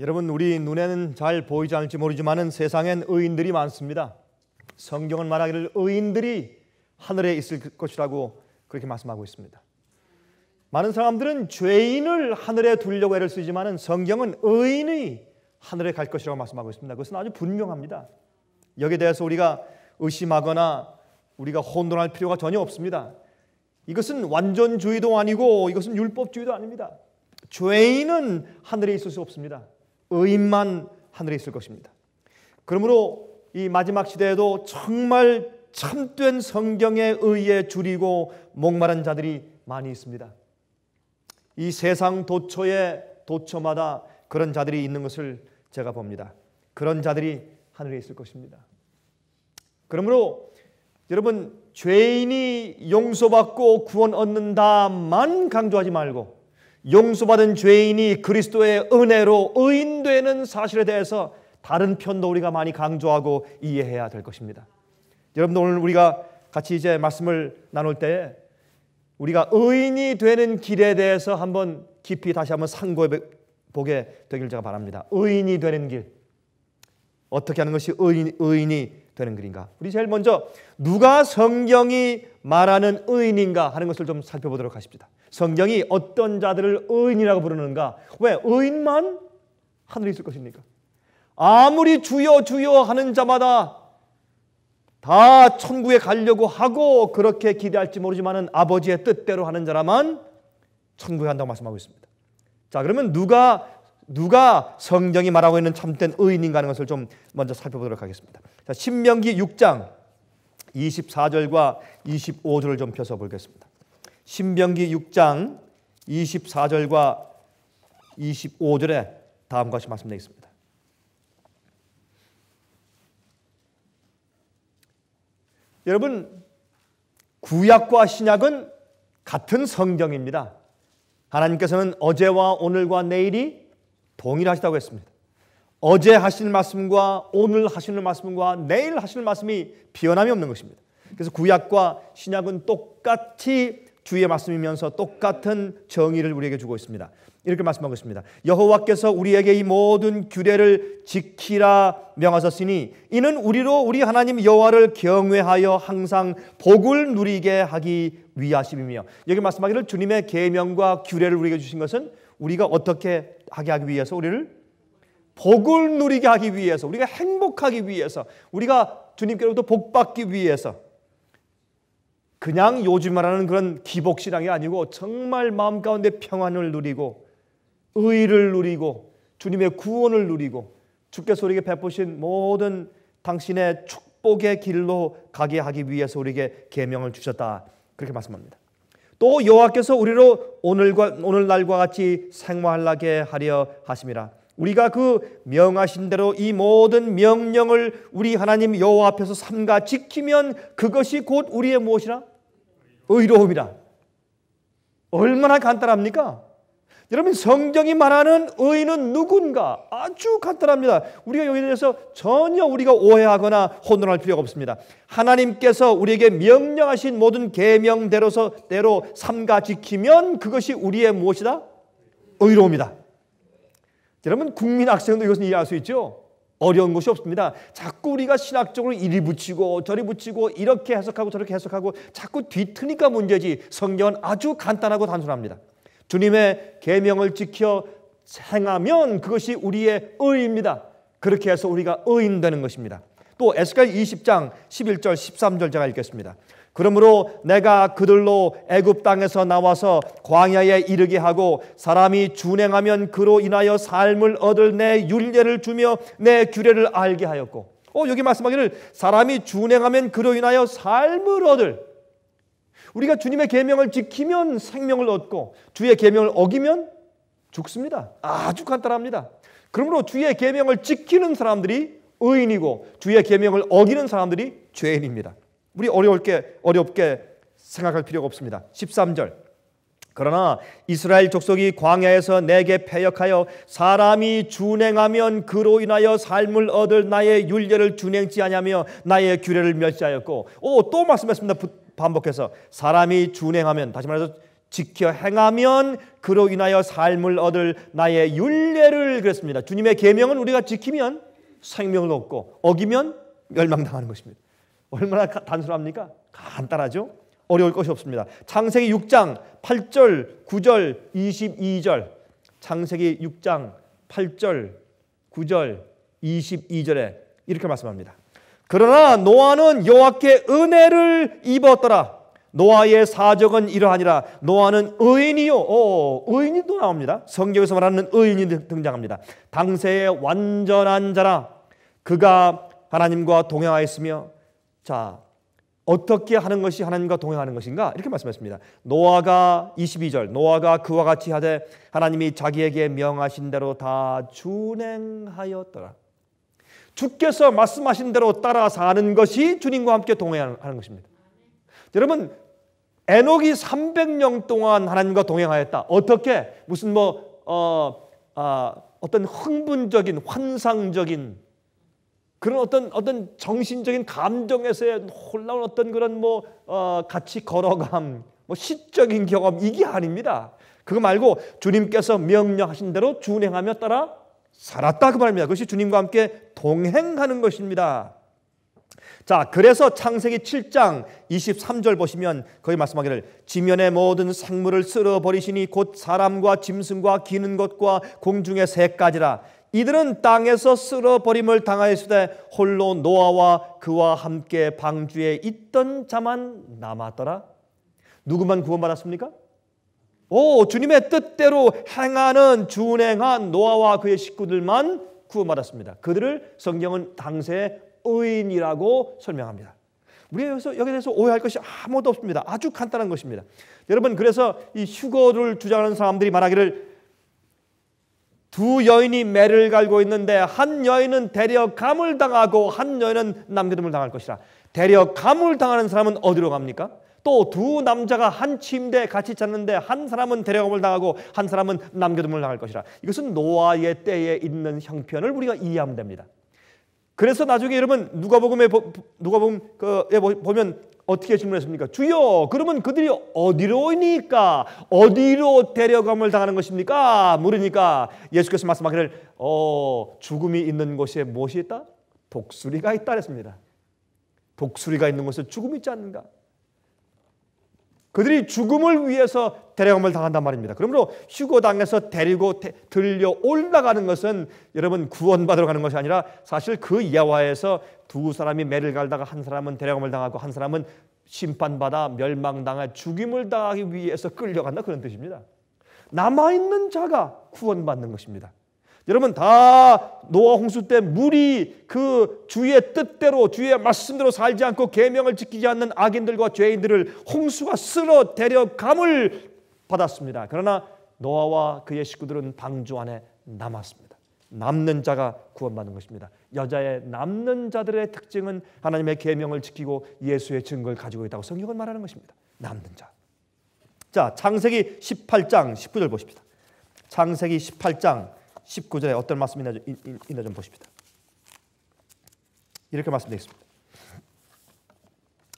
여러분 우리 눈에는 잘 보이지 않을지 모르지만 세상엔 의인들이 많습니다. 성경은 말하기를 의인들이 하늘에 있을 것이라고 그렇게 말씀하고 있습니다. 많은 사람들은 죄인을 하늘에 두려고 애를 쓰지만 성경은 의인이 하늘에 갈 것이라고 말씀하고 있습니다. 그것은 아주 분명합니다. 여기에 대해서 우리가 의심하거나 우리가 혼돈할 필요가 전혀 없습니다. 이것은 완전주의도 아니고 이것은 율법주의도 아닙니다. 죄인은 하늘에 있을 수 없습니다. 의인만 하늘에 있을 것입니다. 그러므로 이 마지막 시대에도 정말 참된 성경에 의해 줄이고 목마른 자들이 많이 있습니다. 이 세상 도처에 도처마다 그런 자들이 있는 것을 제가 봅니다. 그런 자들이 하늘에 있을 것입니다. 그러므로 여러분 죄인이 용서받고 구원 얻는다만 강조하지 말고 용서받은 죄인이 그리스도의 은혜로 의인되는 사실에 대해서 다른 편도 우리가 많이 강조하고 이해해야 될 것입니다. 여러분들 오늘 우리가 같이 이제 말씀을 나눌 때 우리가 의인이 되는 길에 대해서 한번 깊이 다시 한번 상고해 보게 되길 제가 바랍니다. 의인이 되는 길. 어떻게 하는 것이 의인, 의인이 되는 길인가? 우리 제일 먼저 누가 성경이 말하는 의인인가 하는 것을 좀 살펴보도록 하십니다. 성경이 어떤 자들을 의인이라고 부르는가? 왜 의인만 하늘에 있을 것입니까? 아무리 주여 주여 하는 자마다 다 천국에 가려고 하고 그렇게 기대할지 모르지만은 아버지의 뜻대로 하는 자라만 천국에 간다고 말씀하고 있습니다. 자, 그러면 누가 누가 성경이 말하고 있는 참된 의인인가 하는 것을 좀 먼저 살펴보도록 하겠습니다. 자, 신명기 6장 24절과 25절을 좀 펴서 보겠습니다. 신명기 6장 24절과 25절에 다음과 같이 말씀드리겠습니다. 여러분 구약과 신약은 같은 성경입니다. 하나님께서는 어제와 오늘과 내일이 동일하시다고 했습니다. 어제 하시는 말씀과 오늘 하시는 말씀과 내일 하시는 말씀이 변함이 없는 것입니다. 그래서 구약과 신약은 똑같이 주의 말씀이면서 똑같은 정의를 우리에게 주고 있습니다. 이렇게 말씀하고 습니다 여호와께서 우리에게 이 모든 규례를 지키라 명하셨으니 이는 우리로 우리 하나님 여호와를 경외하여 항상 복을 누리게 하기 위하심이며 여기 말씀하기를 주님의 계명과 규례를 우리에게 주신 것은 우리가 어떻게 하게 하기 위해서 우리를 복을 누리게 하기 위해서, 우리가 행복하기 위해서, 우리가 주님께로부터 복 받기 위해서, 그냥 요즘 말하는 그런 기복신앙이 아니고 정말 마음 가운데 평안을 누리고, 의를 누리고, 주님의 구원을 누리고, 주께서 우리에게 베푸신 모든 당신의 축복의 길로 가게 하기 위해서 우리에게 계명을 주셨다. 그렇게 말씀합니다. 또 여호와께서 우리로 오늘과 오늘날과 같이 생활하게 하려 하심이라. 우리가 그 명하신 대로 이 모든 명령을 우리 하나님 여호와 앞에서 삼가 지키면 그것이 곧 우리의 무엇이라? 의로움이라. 얼마나 간단합니까? 여러분 성경이 말하는 의는 누군가 아주 간단합니다. 우리가 여기에 대해서 전혀 우리가 오해하거나 혼돈할 필요가 없습니다. 하나님께서 우리에게 명령하신 모든 계명대로서 때로 삼가 지키면 그것이 우리의 무엇이다? 의로움이다. 여러분 국민 학생도 이것은 이해할 수 있죠. 어려운 것이 없습니다. 자꾸 우리가 신학적으로 이리 붙이고 저리 붙이고 이렇게 해석하고 저렇게 해석하고 자꾸 뒤트니까 문제지 성경은 아주 간단하고 단순합니다. 주님의 계명을 지켜 행하면 그것이 우리의 의입니다. 그렇게 해서 우리가 의인 되는 것입니다. 또 에스겔 20장 11절 13절 제가 읽겠습니다. 그러므로 내가 그들로 애굽 땅에서 나와서 광야에 이르게 하고 사람이 준행하면 그로 인하여 삶을 얻을 내 윤례를 주며 내 규례를 알게 하였고 어 여기 말씀하기를 사람이 준행하면 그로 인하여 삶을 얻을 우리가 주님의 계명을 지키면 생명을 얻고 주의 계명을 어기면 죽습니다. 아주 간단합니다. 그러므로 주의 계명을 지키는 사람들이 의인이고 주의 계명을 어기는 사람들이 죄인입니다. 우리 어려울게 어렵게 생각할 필요가 없습니다. 13절. 그러나 이스라엘 족속이 광야에서 내게 패역하여 사람이 준행하면 그로 인하여 삶을 얻을 나의 윤례를 준행지 아니하며 나의 규례를 멸시하였고 오 또 말씀했습니다. 반복해서 사람이 준행하면 다시 말해서 지켜 행하면 그로 인하여 삶을 얻을 나의 윤례를 그랬습니다. 주님의 계명은 우리가 지키면 생명을 얻고 어기면 멸망당하는 것입니다. 얼마나 단순합니까? 간단하죠? 어려울 것이 없습니다. 창세기 6장 8절, 9절, 22절. 창세기 6장 8절, 9절, 22절에 이렇게 말씀합니다. 그러나 노아는 여호와께 은혜를 입었더라. 노아의 사적은 이러하니라. 노아는 의인이요. 오, 어, 의인이 나옵니다. 성경에서 말하는 의인이 등장합니다. 당세의 완전한 자라. 그가 하나님과 동행하였으며 자, 어떻게 하는 것이 하나님과 동행하는 것인가? 이렇게 말씀했습니다 노아가 22절, 노아가 그와 같이 하되 하나님이 자기에게 명하신 대로 다 준행하였더라. 주께서 말씀하신 대로 따라 사는 것이 주님과 함께 동행하는 것입니다. 여러분, 에녹이 300년 동안 하나님과 동행하였다. 어떻게? 무슨 뭐, 어, 어, 어떤 흥분적인, 환상적인 그런 어떤 어떤 정신적인 감정에서의 놀라운 어떤 그런 뭐 어, 같이 걸어감, 뭐 시적인 경험 이게 아닙니다. 그거 말고 주님께서 명령하신 대로 준행하며 따라 살았다 그 말입니다. 그것이 주님과 함께 동행하는 것입니다. 자, 그래서 창세기 7장 23절 보시면 거기 말씀하기를 지면의 모든 생물을 쓸어 버리시니 곧 사람과 짐승과 기는 것과 공중의 새까지라 이들은 땅에서 쓸어버림을 당하였으되 홀로 노아와 그와 함께 방주에 있던 자만 남았더라. 누구만 구원받았습니까? 오, 주님의 뜻대로 행하는 준행한 노아와 그의 식구들만 구원받았습니다. 그들을 성경은 당세의 의인이라고 설명합니다. 우리 여기서 여기 대해서 오해할 것이 아무도 없습니다. 아주 간단한 것입니다. 여러분 그래서 이 휴거를 주장하는 사람들이 말하기를 두 여인이 매를 갈고 있는데 한 여인은 대려 감을 당하고 한 여인은 남겨둠을 당할 것이라. 대려 감을 당하는 사람은 어디로 갑니까? 또 두 남자가 한 침대에 같이 잤는데 한 사람은 대려감을 당하고 한 사람은 남겨둠을 당할 것이라. 이것은 노아의 때에 있는 형편을 우리가 이해하면 됩니다. 그래서 나중에 여러분 누가복음에 누가복음에 그, 보면 어떻게 질문했습니까? 주여, 그러면 그들이 어디로 오니까? 어디로 데려감을 당하는 것입니까? 물으니까 예수께서 말씀하기를, 어, 죽음이 있는 곳에 무엇이 있다? 독수리가 있다 그랬습니다. 독수리가 있는 곳에 죽음이 있지 않는가? 그들이 죽음을 위해서 대려감을 당한단 말입니다. 그러므로 휴고당에서 데리고 데, 들려 올라가는 것은 여러분 구원받으러 가는 것이 아니라 사실 그 야와에서 두 사람이 매를 갈다가 한 사람은 대려감을 당하고 한 사람은 심판받아 멸망당해 죽임을 당하기 위해서 끌려간다 그런 뜻입니다. 남아있는 자가 구원받는 것입니다. 여러분 다 노아 홍수 때 물이 그 주의 뜻대로 주의 말씀대로 살지 않고 계명을 지키지 않는 악인들과 죄인들을 홍수가 쓸어 데려 감을 받았습니다. 그러나 노아와 그의 식구들은 방주 안에 남았습니다. 남는 자가 구원받는 것입니다. 여자의 남는 자들의 특징은 하나님의 계명을 지키고 예수의 증거를 가지고 있다고 성경은 말하는 것입니다. 남는 자. 자, 창세기 18장 19절 보십시다. 창세기 18장 19절에 어떤 말씀이 있나 좀, 있나 좀 보십니다. 이렇게 말씀되겠습니다.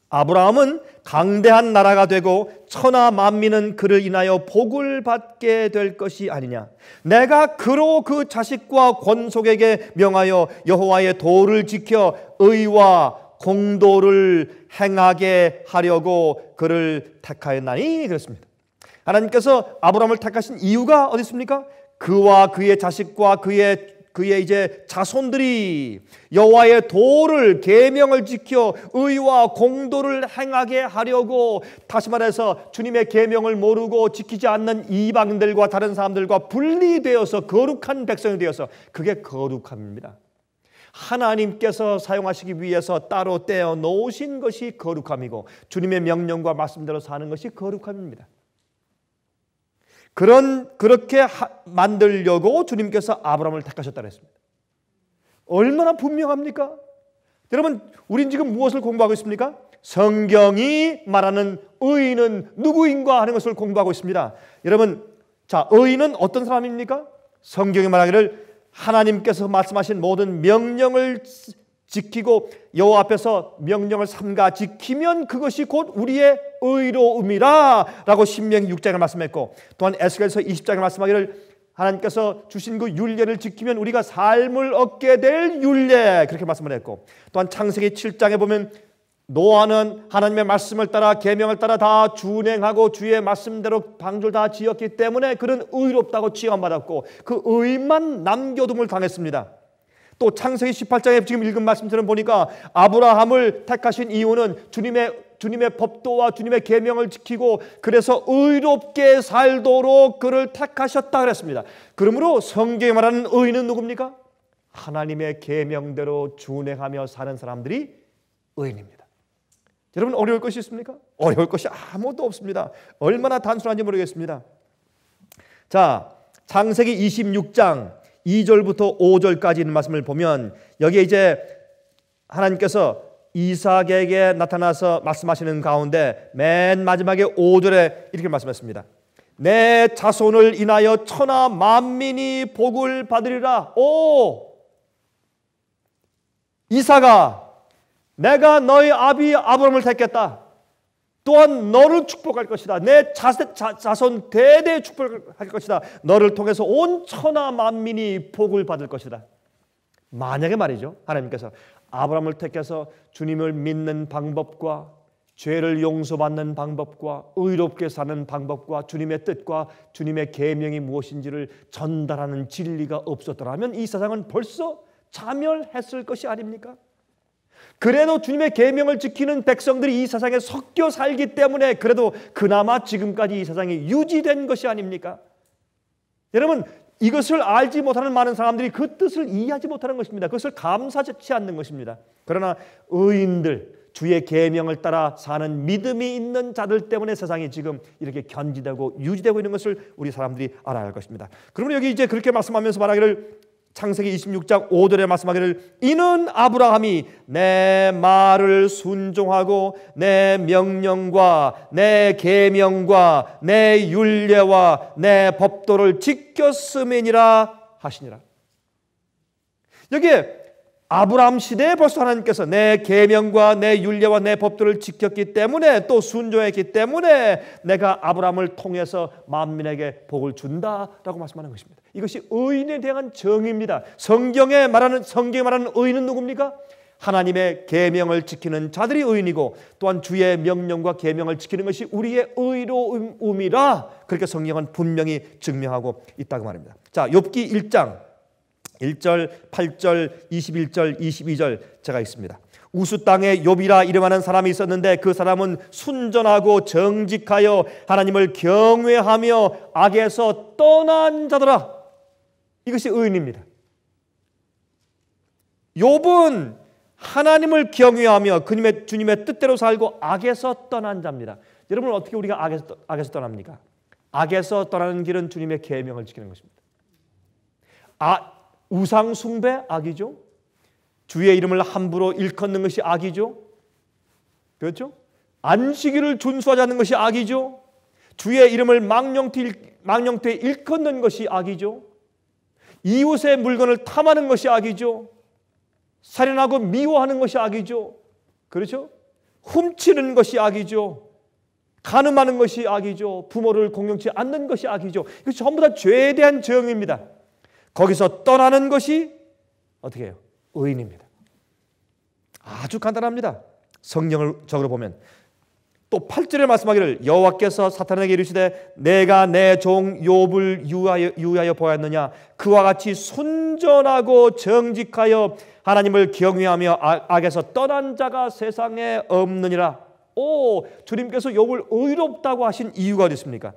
아브라함은 강대한 나라가 되고 천하 만민은 그를 인하여 복을 받게 될 것이 아니냐. 내가 그로 그 자식과 권속에게 명하여 여호와의 도를 지켜 의와 공도를 행하게 하려고 그를 택하였나니 그렇습니다. 하나님께서 아브라함을 택하신 이유가 어디 있습니까? 그와 그의 자식과 그의 그의 이제 자손들이 여호와의 도를 계명을 지켜 의와 공도를 행하게 하려고 다시 말해서 주님의 계명을 모르고 지키지 않는 이방인들과 다른 사람들과 분리되어서 거룩한 백성이 되어서 그게 거룩함입니다. 하나님께서 사용하시기 위해서 따로 떼어 놓으신 것이 거룩함이고 주님의 명령과 말씀대로 사는 것이 거룩함입니다. 그런 그렇게 하, 만들려고 주님께서 아브라함을 택하셨다 그습니다 얼마나 분명합니까? 여러분, 우린 지금 무엇을 공부하고 있습니까? 성경이 말하는 의인은 누구인가 하는 것을 공부하고 있습니다. 여러분, 자, 의인은 어떤 사람입니까? 성경이 말하기를 하나님께서 말씀하신 모든 명령을 지키고 여호와 앞에서 명령을 삼가 지키면 그것이 곧 우리의 의로움이라라고 신명기 6장에 말씀했고 또한 에스겔서 20장에 말씀하기를 하나님께서 주신 그율례를 지키면 우리가 삶을 얻게 될율례 그렇게 말씀을 했고 또한 창세기 7장에 보면 노아는 하나님의 말씀을 따라 계명을 따라 다 준행하고 주의 말씀대로 방주를 다 지었기 때문에 그런 의롭다고 칭함받았고 그 의만 남겨둠을 당했습니다. 또 창세기 18장에 지금 읽은 말씀처럼 보니까 아브라함을 택하신 이유는 주님의 주님의 법도와 주님의 계명을 지키고 그래서 의롭게 살도록 그를 택하셨다 그랬습니다. 그러므로 성경에 말하는 의인 누굽니까? 하나님의 계명대로 준행하며 사는 사람들이 의인입니다. 여러분 어려울 것이 있습니까? 어려울 것이 아무도 없습니다. 얼마나 단순한지 모르겠습니다. 자, 창세기 26장 2절부터 5절까지 있는 말씀을 보면 여기에 이제 하나님께서 이삭에게 나타나서 말씀하시는 가운데 맨 마지막에 5절에 이렇게 말씀했습니다. 내 자손을 인하여 천하 만민이 복을 받으리라. 오! 이사가 내가 너희 아비 아브라을 택했다. 또한 너를 축복할 것이다. 내 자세, 자, 자손 대대 축복할 것이다. 너를 통해서 온 천하 만민이 복을 받을 것이다. 만약에 말이죠. 하나님께서 아브라함을 택해서 주님을 믿는 방법과 죄를 용서받는 방법과 의롭게 사는 방법과 주님의 뜻과 주님의 계명이 무엇인지를 전달하는 진리가 없었더라면 이 세상은 벌써 자멸했을 것이 아닙니까? 그래도 주님의 계명을 지키는 백성들이 이 세상에 섞여 살기 때문에 그래도 그나마 지금까지 이 세상이 유지된 것이 아닙니까? 여러분 이것을 알지 못하는 많은 사람들이 그 뜻을 이해하지 못하는 것입니다. 그것을 감사치 않는 것입니다. 그러나 의인들 주의 계명을 따라 사는 믿음이 있는 자들 때문에 세상이 지금 이렇게 견지되고 유지되고 있는 것을 우리 사람들이 알아야 할 것입니다. 그러므 여기 이제 그렇게 말씀하면서 말하기를 창세기 26장 5절에 말씀하기를 이는 아브라함이 내 말을 순종하고 내 명령과 내 계명과 내윤례와내 법도를 지켰음이니라 하시니라. 여기에 아브라함 시대에 벌써 하나님께서 내 계명과 내윤례와내 법도를 지켰기 때문에 또 순종했기 때문에 내가 아브라함을 통해서 만민에게 복을 준다라고 말씀하는 것입니다. 이것이 의인에 대한 정의입니다. 성경에 말하는 성경에 말하는 의인은 누굽니까? 하나님의 계명을 지키는 자들이 의인이고 또한 주의 명령과 계명을 지키는 것이 우리의 의로움이라 음, 그렇게 성경은 분명히 증명하고 있다고 말입니다. 자, 욥기 1장 1절, 8절, 21절, 22절 제가 있습니다. 우수 땅에 욥이라 이름하는 사람이 있었는데 그 사람은 순전하고 정직하여 하나님을 경외하며 악에서 떠난 자더라. 이것이 의인입니다. 욥은 하나님을 경외하며 그님의 주님의 뜻대로 살고 악에서 떠난 자입니다. 여러분 어떻게 우리가 악에서, 악에서 떠납니까? 악에서 떠나는 길은 주님의 계명을 지키는 것입니다. 아, 우상 숭배 악이죠. 주의 이름을 함부로 일컫는 것이 악이죠. 그렇죠? 안식일을 준수하지 않는 것이 악이죠. 주의 이름을 망령태, 망령태 일컫는 것이 악이죠. 이웃의 물건을 탐하는 것이 악이죠. 살인하고 미워하는 것이 악이죠. 그렇죠? 훔치는 것이 악이죠. 가늠하는 것이 악이죠. 부모를 공경치 않는 것이 악이죠. 이거 전부 다 죄에 대한 저항입니다. 거기서 떠나는 것이 어떻게 해요? 의인입니다. 아주 간단합니다. 성경을 적으로 보면 또 8절에 말씀하기를 여호와께서 사탄에게 이르시되 내가 내 종 욥을 유하여, 유하여 보았느냐 그와 같이 순전하고 정직하여 하나님을 경외하며 아, 악에서 떠난 자가 세상에 없느니라 오 주님께서 욥을 의롭다고 하신 이유가 어디 있습니까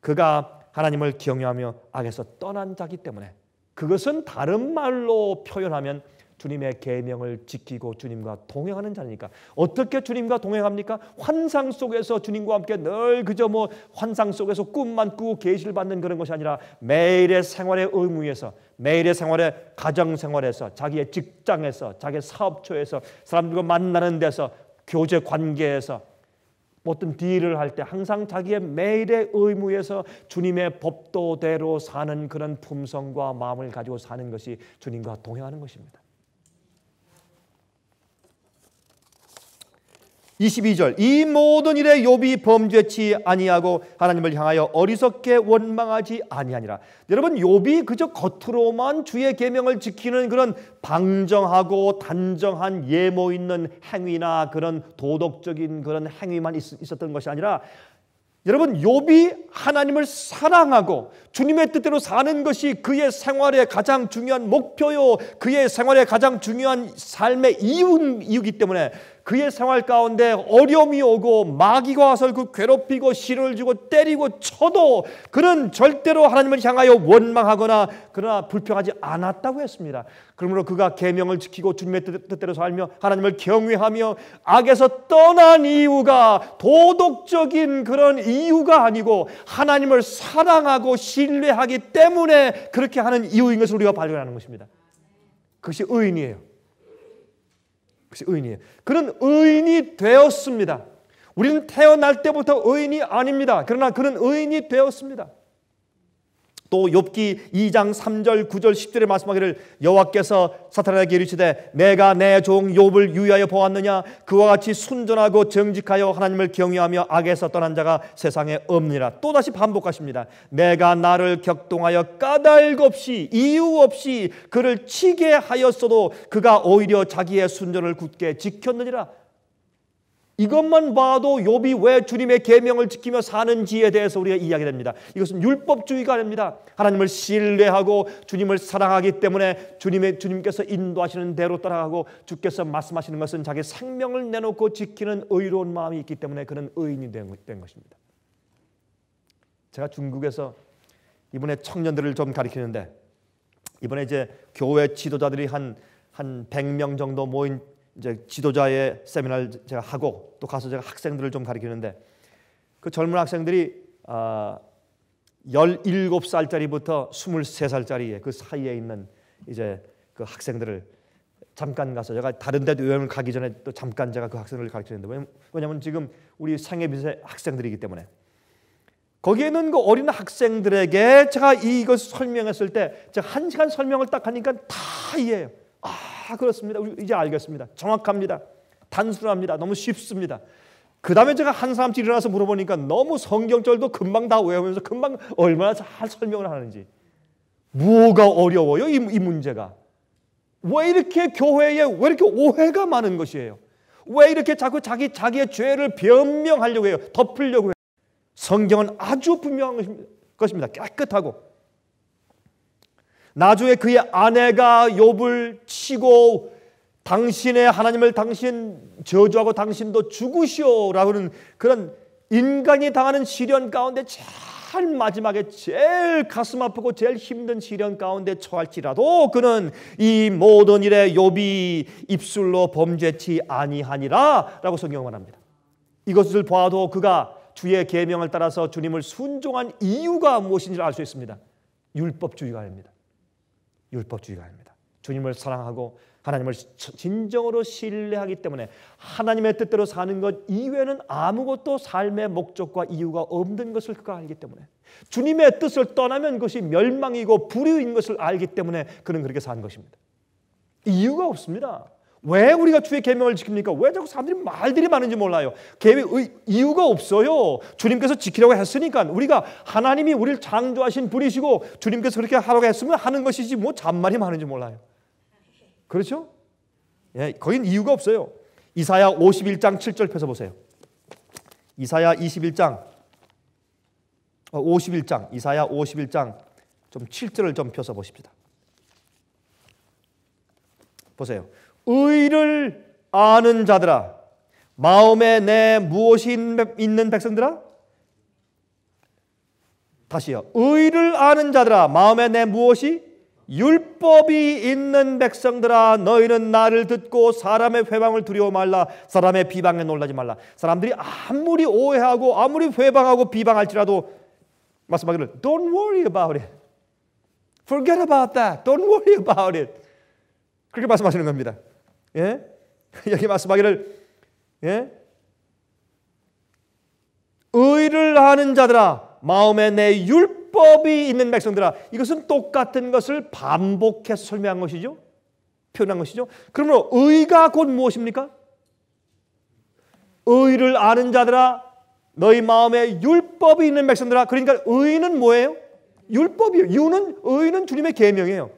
그가 하나님을 경외하며 악에서 떠난 자기 때문에 그것은 다른 말로 표현하면 주님의 계명을 지키고 주님과 동행하는 자니까 어떻게 주님과 동행합니까? 환상 속에서 주님과 함께 늘 그저 뭐 환상 속에서 꿈만 꾸고 계시를 받는 그런 것이 아니라 매일의 생활의 의무에서 매일의 생활의 가정 생활에서 자기의 직장에서 자기의 사업처에서 사람들과 만나는 데서 교제 관계에서 뭐 어떤 딜을 할 때 항상 자기의 매일의 의무에서 주님의 법도대로 사는 그런 품성과 마음을 가지고 사는 것이 주님과 동행하는 것입니다. 22절 이 모든 일에 욥이 범죄치 아니하고 하나님을 향하여 어리석게 원망하지 아니하니라. 여러분 욥이 그저 겉으로만 주의 계명을 지키는 그런 방정하고 단정한 예모 있는 행위나 그런 도덕적인 그런 행위만 있었던 것이 아니라 여러분 욥이 하나님을 사랑하고 주님의 뜻대로 사는 것이 그의 생활의 가장 중요한 목표요 그의 생활의 가장 중요한 삶의 이유, 이유이기 때문에 그의 생활 가운데 어려움이 오고 마귀가 와서 그 괴롭히고 시를 주고 때리고 쳐도 그는 절대로 하나님을 향하여 원망하거나 그러나 불평하지 않았다고 했습니다. 그러므로 그가 계명을 지키고 주님의 뜻대로 살며 하나님을 경외하며 악에서 떠난 이유가 도덕적인 그런 이유가 아니고 하나님을 사랑하고 신뢰하기 때문에 그렇게 하는 이유인 것을 우리가 발견하는 것입니다. 그것이 의인이에요. 그것이 의인이에요. 그는 의인이 되었습니다. 우리는 태어날 때부터 의인이 아닙니다. 그러나 그는 의인이 되었습니다. 또 욥기 2장 3절 9절 10절에 말씀하기를 여호와께서 사탄에게 이르시되 내가 내 종 욥을 유의하여 보았느냐 그와 같이 순전하고 정직하여 하나님을 경외하며 악에서 떠난 자가 세상에 없느니라 또다시 반복하십니다 내가 나를 격동하여 까닭 없이 이유 없이 그를 치게 하였어도 그가 오히려 자기의 순전을 굳게 지켰느니라 이것만 봐도 욥이 왜 주님의 계명을 지키며 사는지에 대해서 우리가 이야기 됩니다. 이것은 율법주의가 아닙니다. 하나님을 신뢰하고 주님을 사랑하기 때문에 주님의 주님께서 인도하시는 대로 따라가고 주께서 말씀하시는 것은 자기 생명을 내놓고 지키는 의로운 마음이 있기 때문에 그는 의인이 된 것입니다. 제가 중국에서 이번에 청년들을 좀 가리키는데 이번에 이제 교회 지도자들이 한한 100명 정도 모인 이제 지도자의 세미나를 제가 하고 또 가서 제가 학생들을 좀 가르치는데 그 젊은 학생들이 아, 17살짜리부터 23살짜리의 그 사이에 있는 이제 그 학생들을 잠깐 가서 제가 다른 데도 여행을 가기 전에 또 잠깐 제가 그학생을 가르치는데 왜냐면 지금 우리 생애비세 학생들이기 때문에 거기에 는그 어린 학생들에게 제가 이것 을 설명했을 때 제가 한 시간 설명을 딱 하니까 다 이해해요. 아, 아, 그렇습니다. 이제 알겠습니다. 정확합니다. 단순합니다. 너무 쉽습니다. 그 다음에 제가 한 사람씩 일어나서 물어보니까 너무 성경절도 금방 다 외우면서 금방 얼마나 잘 설명을 하는지. 뭐가 어려워요? 이, 이 문제가. 왜 이렇게 교회에 왜 이렇게 오해가 많은 것이에요? 왜 이렇게 자꾸 자기 자기의 죄를 변명하려고 해요? 덮으려고 해요? 성경은 아주 분명한 것입니다. 깨끗하고 나중에 그의 아내가 욥을 치고 당신의 하나님을 당신 저주하고 당신도 죽으시오라고는 그런 인간이 당하는 시련 가운데 제일 마지막에 제일 가슴 아프고 제일 힘든 시련 가운데 처할지라도 그는 이 모든 일에 욥이 입술로 범죄치 아니하니라라고 성경을 말합니다. 이것을 봐도 그가 주의 계명을 따라서 주님을 순종한 이유가 무엇인지를 알 수 있습니다. 율법주의가 아닙니다. 율법주의가 아닙니다. 주님을 사랑하고 하나님을 진정으로 신뢰하기 때문에 하나님의 뜻대로 사는 것 이외에는 아무것도 삶의 목적과 이유가 없는 것을 그가 알기 때문에 주님의 뜻을 떠나면 그것이 멸망이고 불의인 것을 알기 때문에 그는 그렇게 산 것입니다. 이유가 없습니다. 왜 우리가 주의 계명을 지킵니까? 왜 자꾸 사람들이 말들이 많은지 몰라요. 계획 이유가 없어요. 주님께서 지키라고 했으니까 우리가 하나님이 우리를 창조하신 분이시고 주님께서 그렇게 하라고 했으면 하는 것이지 뭐 잔말이 많은지 몰라요. 그렇죠? 예, 거긴 이유가 없어요. 이사야 51장 7절 펴서 보세요. 이사야 21장 51장 어, 이사야 51장 좀 7절을 좀 펴서 보십시다. 보세요. 의를 아는 자들아 마음에 내 무엇이 있는 백성들아 다시요 의를 아는 자들아 마음에 내 무엇이 율법이 있는 백성들아 너희는 나를 듣고 사람의 회방을 두려워 말라 사람의 비방에 놀라지 말라 사람들이 아무리 오해하고 아무리 회방하고 비방할지라도 말씀하기를 Don't worry about it Forget about that Don't worry about it 그렇게 말씀하시는 겁니다 예? 여기 말씀하기를 예? 의를 하는 자들아 마음에 내 율법이 있는 백성들아 이것은 똑같은 것을 반복해 서 설명한 것이죠. 표현한 것이죠. 그러므로 의가 곧 무엇입니까? 의를 아는 자들아 너희 마음에 율법이 있는 백성들아 그러니까 의는 뭐예요? 율법이요 유는 의는 주님의 계명이에요.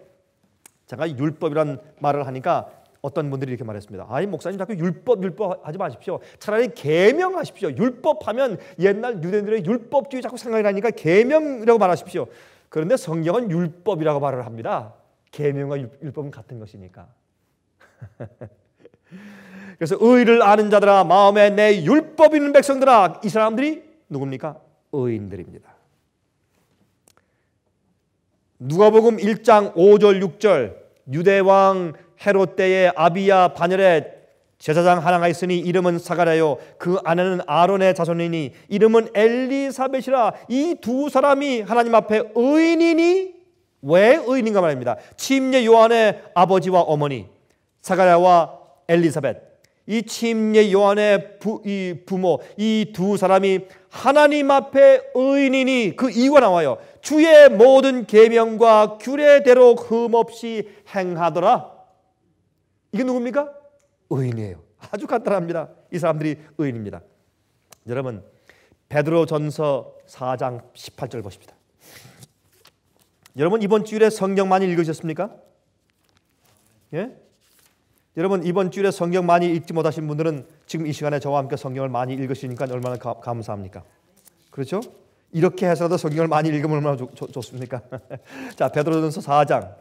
제가 율법이란 말을 하니까 어떤 분들이 이렇게 말했습니다. 아니 목사님 자꾸 율법 율법 하지 마십시오. 차라리 계명하십시오. 율법하면 옛날 유대인들의 율법주의 자꾸 생각이 나니까 계명이라고 말하십시오. 그런데 성경은 율법이라고 말을 합니다. 계명과 율법은 같은 것이니까. 그래서 의를 아는 자들아 마음에 내 율법 있는 백성들아 이 사람들이 누굽니까? 의인들입니다. 누가복음 1장 5절 6절 유대 왕 헤롯 때에 아비야 바늘에 제사장 하나가 있으니 이름은 사가랴요 그 아내는 아론의 자손이니 이름은 엘리사벳이라 이 두 사람이 하나님 앞에 의인이니 왜 의인인가 말입니다. 침례 요한의 아버지와 어머니 사가랴와 엘리사벳 이 침례 요한의 부, 이 부모 이 두 사람이 하나님 앞에 의인이니 그 이유가 나와요. 주의 모든 계명과 규례대로 흠없이 행하더라. 이게 누굽니까? 의인이에요. 아주 간단합니다. 이 사람들이 의인입니다. 여러분 베드로 전서 4장 18절 보십니다. 여러분 이번 주일에 성경 많이 읽으셨습니까? 예? 여러분 이번 주일에 성경 많이 읽지 못하신 분들은 지금 이 시간에 저와 함께 성경을 많이 읽으시니까 얼마나 가, 감사합니까? 그렇죠? 이렇게 해서라도 성경을 많이 읽으면 얼마나 좋, 좋 습니까 자, 베드로전서 4장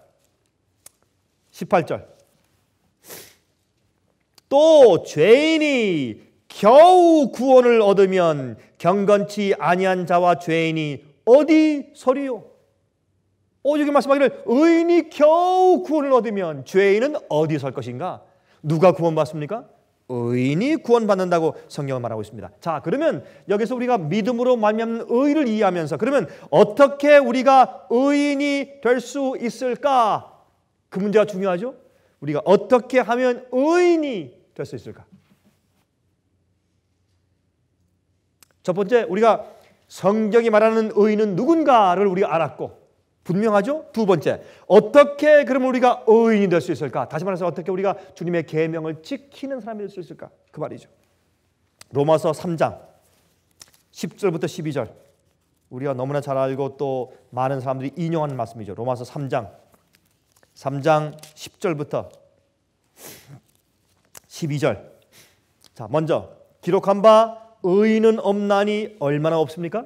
18절. 또 죄인이 겨우 구원을 얻으면 경건치 아니한 자와 죄인이 어디 서리요? 오죽이 말씀하기를 의인이 겨우 구원을 얻으면 죄인은 어디 설 것인가? 누가 구원받습니까? 의인이 구원받는다고 성경은 말하고 있습니다. 자, 그러면 여기서 우리가 믿음으로 말미암는 의를 이해하면서 그러면 어떻게 우리가 의인이 될 수 있을까? 그 문제가 중요하죠. 우리가 어떻게 하면 의인이 될 수 있을까? 첫 번째 우리가 성경이 말하는 의인은 누군가를 우리가 알았고 분명하죠? 두 번째, 어떻게 그럼 우리가 의인이 될 수 있을까? 다시 말해서 어떻게 우리가 주님의 계명을 지키는 사람이 될 수 있을까? 그 말이죠. 로마서 3장 10절부터 12절 우리가 너무나 잘 알고 또 많은 사람들이 인용하는 말씀이죠. 로마서 3장 3장 10절부터 12절. 자, 먼저 기록한 바 의인은 없나니 얼마나 없습니까?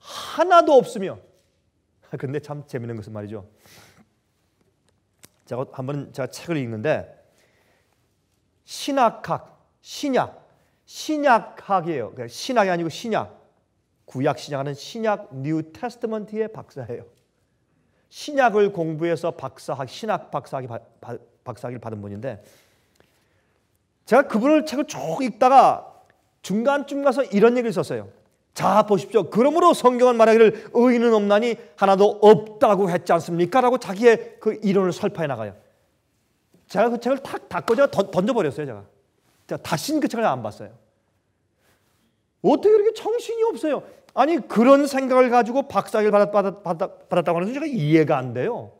하나도 없으며. 근데 참 재밌는 것은 말이죠. 제가 한번 제가 책을 읽는데 신학학, 신약, 신약학이에요. 그러니까 신학이 아니고 신약, 구약 신약하는 신약 뉴 테스트먼트의 박사예요. 신약을 공부해서 박사학 신학 박사학위 박사학위를 받은 분인데 제가 그분을 책을 쭉 읽다가 중간쯤 가서 이런 얘기를 썼어요. 자 보십시오. 그러므로 성경은 말하기를 의인은 없나니 하나도 없다고 했지 않습니까? 라고 자기의 그 이론을 설파해 나가요. 제가 그 책을 탁 닫고 제가 던져버렸어요. 제가. 제가 다시는 그 책을 안 봤어요. 어떻게 그렇게 정신이 없어요? 아니 그런 생각을 가지고 박사학위를 받았, 받았, 받았, 다고 하는 제가 이해가 안 돼요.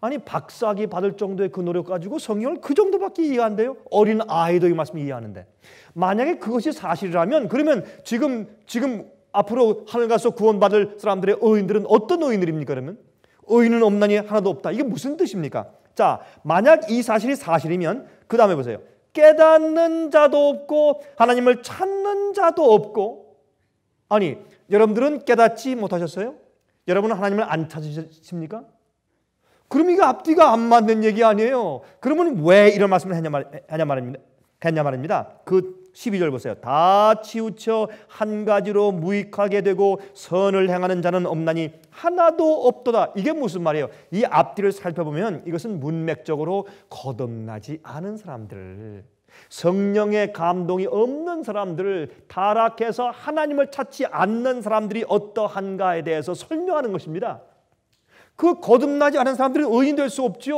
아니 박사학위 받을 정도의 그 노력 가지고 성경을 그 정도밖에 이해 안 돼요? 어린 아이도 이 말씀 이해하는데 만약에 그것이 사실이라면 그러면 지금 지금 앞으로 하늘 가서 구원받을 사람들의 의인들은 어떤 의인들입니까? 그러면 의인은 없나니 하나도 없다. 이게 무슨 뜻입니까? 자 만약 이 사실이 사실이면 그 다음에 보세요. 깨닫는 자도 없고 하나님을 찾는 자도 없고 아니, 여러분들은 깨닫지 못하셨어요? 여러분은 하나님을 안 찾으십니까? 그럼 이게 앞뒤가 안 맞는 얘기 아니에요. 그러면 왜 이런 말씀을 했냐, 말, 했냐 말입니다. 했냐 말입니다. 그 12절 보세요. 다 치우쳐 한 가지로 무익하게 되고 선을 행하는 자는 없나니 하나도 없도다. 이게 무슨 말이에요? 이 앞뒤를 살펴보면 이것은 문맥적으로 거듭나지 않은 사람들. 성령의 감동이 없는 사람들을 타락해서 하나님을 찾지 않는 사람들이 어떠한가에 대해서 설명하는 것입니다. 그 거듭나지 않은 사람들은 의인 될 수없지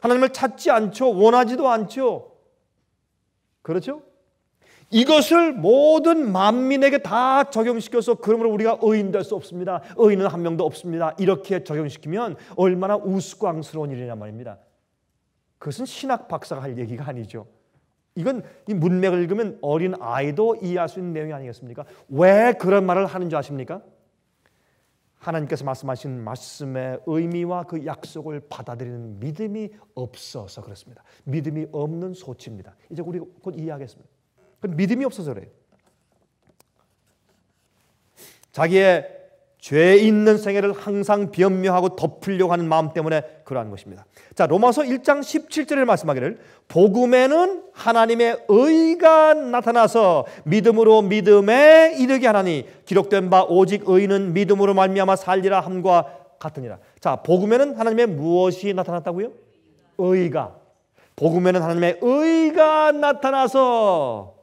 하나님을 찾지 않죠. 원하지도 않죠. 그렇죠? 이것을 모든 만민에게 다 적용시켜서 그러므로 우리가 의인 될 수 없습니다. 의인은 한 명도 없습니다. 이렇게 적용시키면 얼마나 우스꽝스러운 일이냐 말입니다. 그것은 신학 박사가 할 얘기가 아니죠. 이건 이 문맥을 읽으면 어린 아이도 이해할 수 있는 내용이 아니겠습니까? 왜 그런 말을 하는 줄 아십니까? 하나님께서 말씀하신 말씀의 의미와 그 약속을 받아들이는 믿음이 없어서 그렇습니다. 믿음이 없는 소치입니다. 이제 우리 곧 이해하겠습니다. 그 믿음이 없어서 그래요. 자기의 죄 있는 생애를 항상 변명하고 덮으려고 하는 마음 때문에 그러한 것입니다. 자, 로마서 1장 1 7절을 말씀하기를 복음에는 하나님의 의가 나타나서 믿음으로 믿음에 이르게 하나니 기록된 바 오직 의는 믿음으로 말미암아 살리라 함과 같으니라. 자, 복음에는 하나님의 무엇이 나타났다고요? 의가. 복음에는 하나님의 의가 나타나서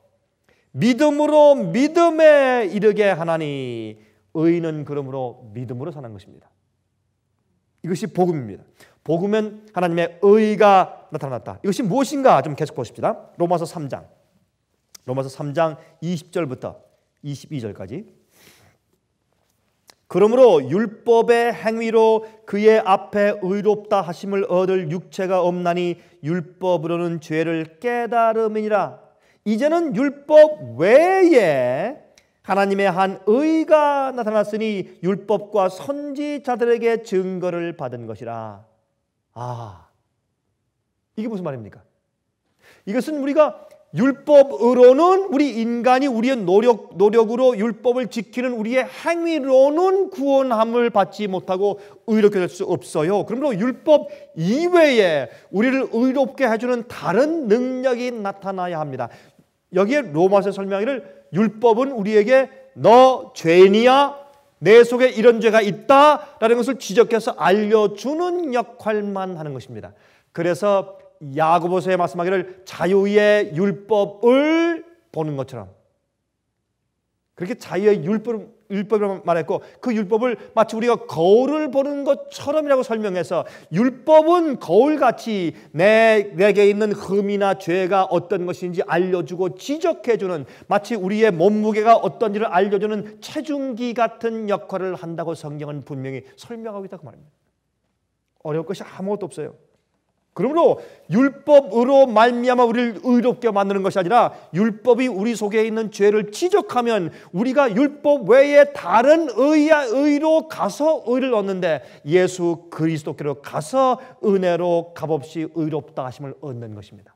믿음으로 믿음에 이르게 하나니 의는 그러므로 믿음으로 사는 것입니다. 이것이 복음입니다. 복음은 하나님의 의가 나타났다. 이것이 무엇인가 좀 계속 보십시다. 로마서 3장. 로마서 3장 20절부터 22절까지. 그러므로 율법의 행위로 그의 앞에 의롭다 하심을 얻을 육체가 없나니 율법으로는 죄를 깨달음이니라. 이제는 율법 외에 하나님의 한 의가 나타났으니 율법과 선지자들에게 증거를 받은 것이라. 아, 이게 무슨 말입니까? 이것은 우리가 율법으로는 우리 인간이 우리의 노력, 노력으로 율법을 지키는 우리의 행위로는 구원함을 받지 못하고 의롭게 될 수 없어요. 그러므로 율법 이외에 우리를 의롭게 해주는 다른 능력이 나타나야 합니다. 여기에 로마서 설명을 율법은 우리에게 너 죄인이야 내 속에 이런 죄가 있다라는 것을 지적해서 알려주는 역할만 하는 것입니다. 그래서 야고보서에 말씀하기를 자유의 율법을 보는 것처럼 그렇게 자유의 율법, 을 율법이라고 말했고 그 율법을 마치 우리가 거울을 보는 것처럼이라고 설명해서 율법은 거울같이 내, 내게 있는 흠이나 죄가 어떤 것인지 알려주고 지적해주는 마치 우리의 몸무게가 어떤지를 알려주는 체중기 같은 역할을 한다고 성경은 분명히 설명하고 있다고 말입니다. 어려울 것이 아무것도 없어요. 그러므로 율법으로 말미암아 우리를 의롭게 만드는 것이 아니라 율법이 우리 속에 있는 죄를 지적하면 우리가 율법 외에 다른 의야 의로 가서 의를 얻는데 예수 그리스도께로 가서 은혜로 값없이 의롭다 하심을 얻는 것입니다.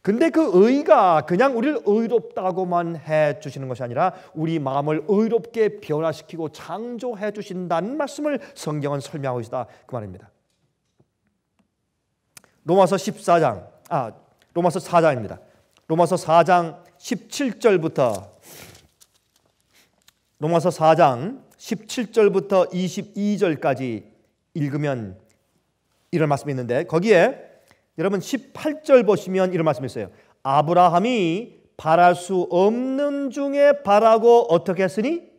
근데 그 의가 그냥 우리를 의롭다고만 해 주시는 것이 아니라 우리 마음을 의롭게 변화시키고 창조해 주신다는 말씀을 성경은 설명하고 있다 그 말입니다. 로마서 14장, 아, 로마서 4장입니다. 로마서 4장 17절부터 로마서 4장 17절부터 22절까지 읽으면 이런 말씀이 있는데 거기에 여러분 18절 보시면 이런 말씀이 있어요. 아브라함이 바랄 수 없는 중에 바라고 어떻게 했으니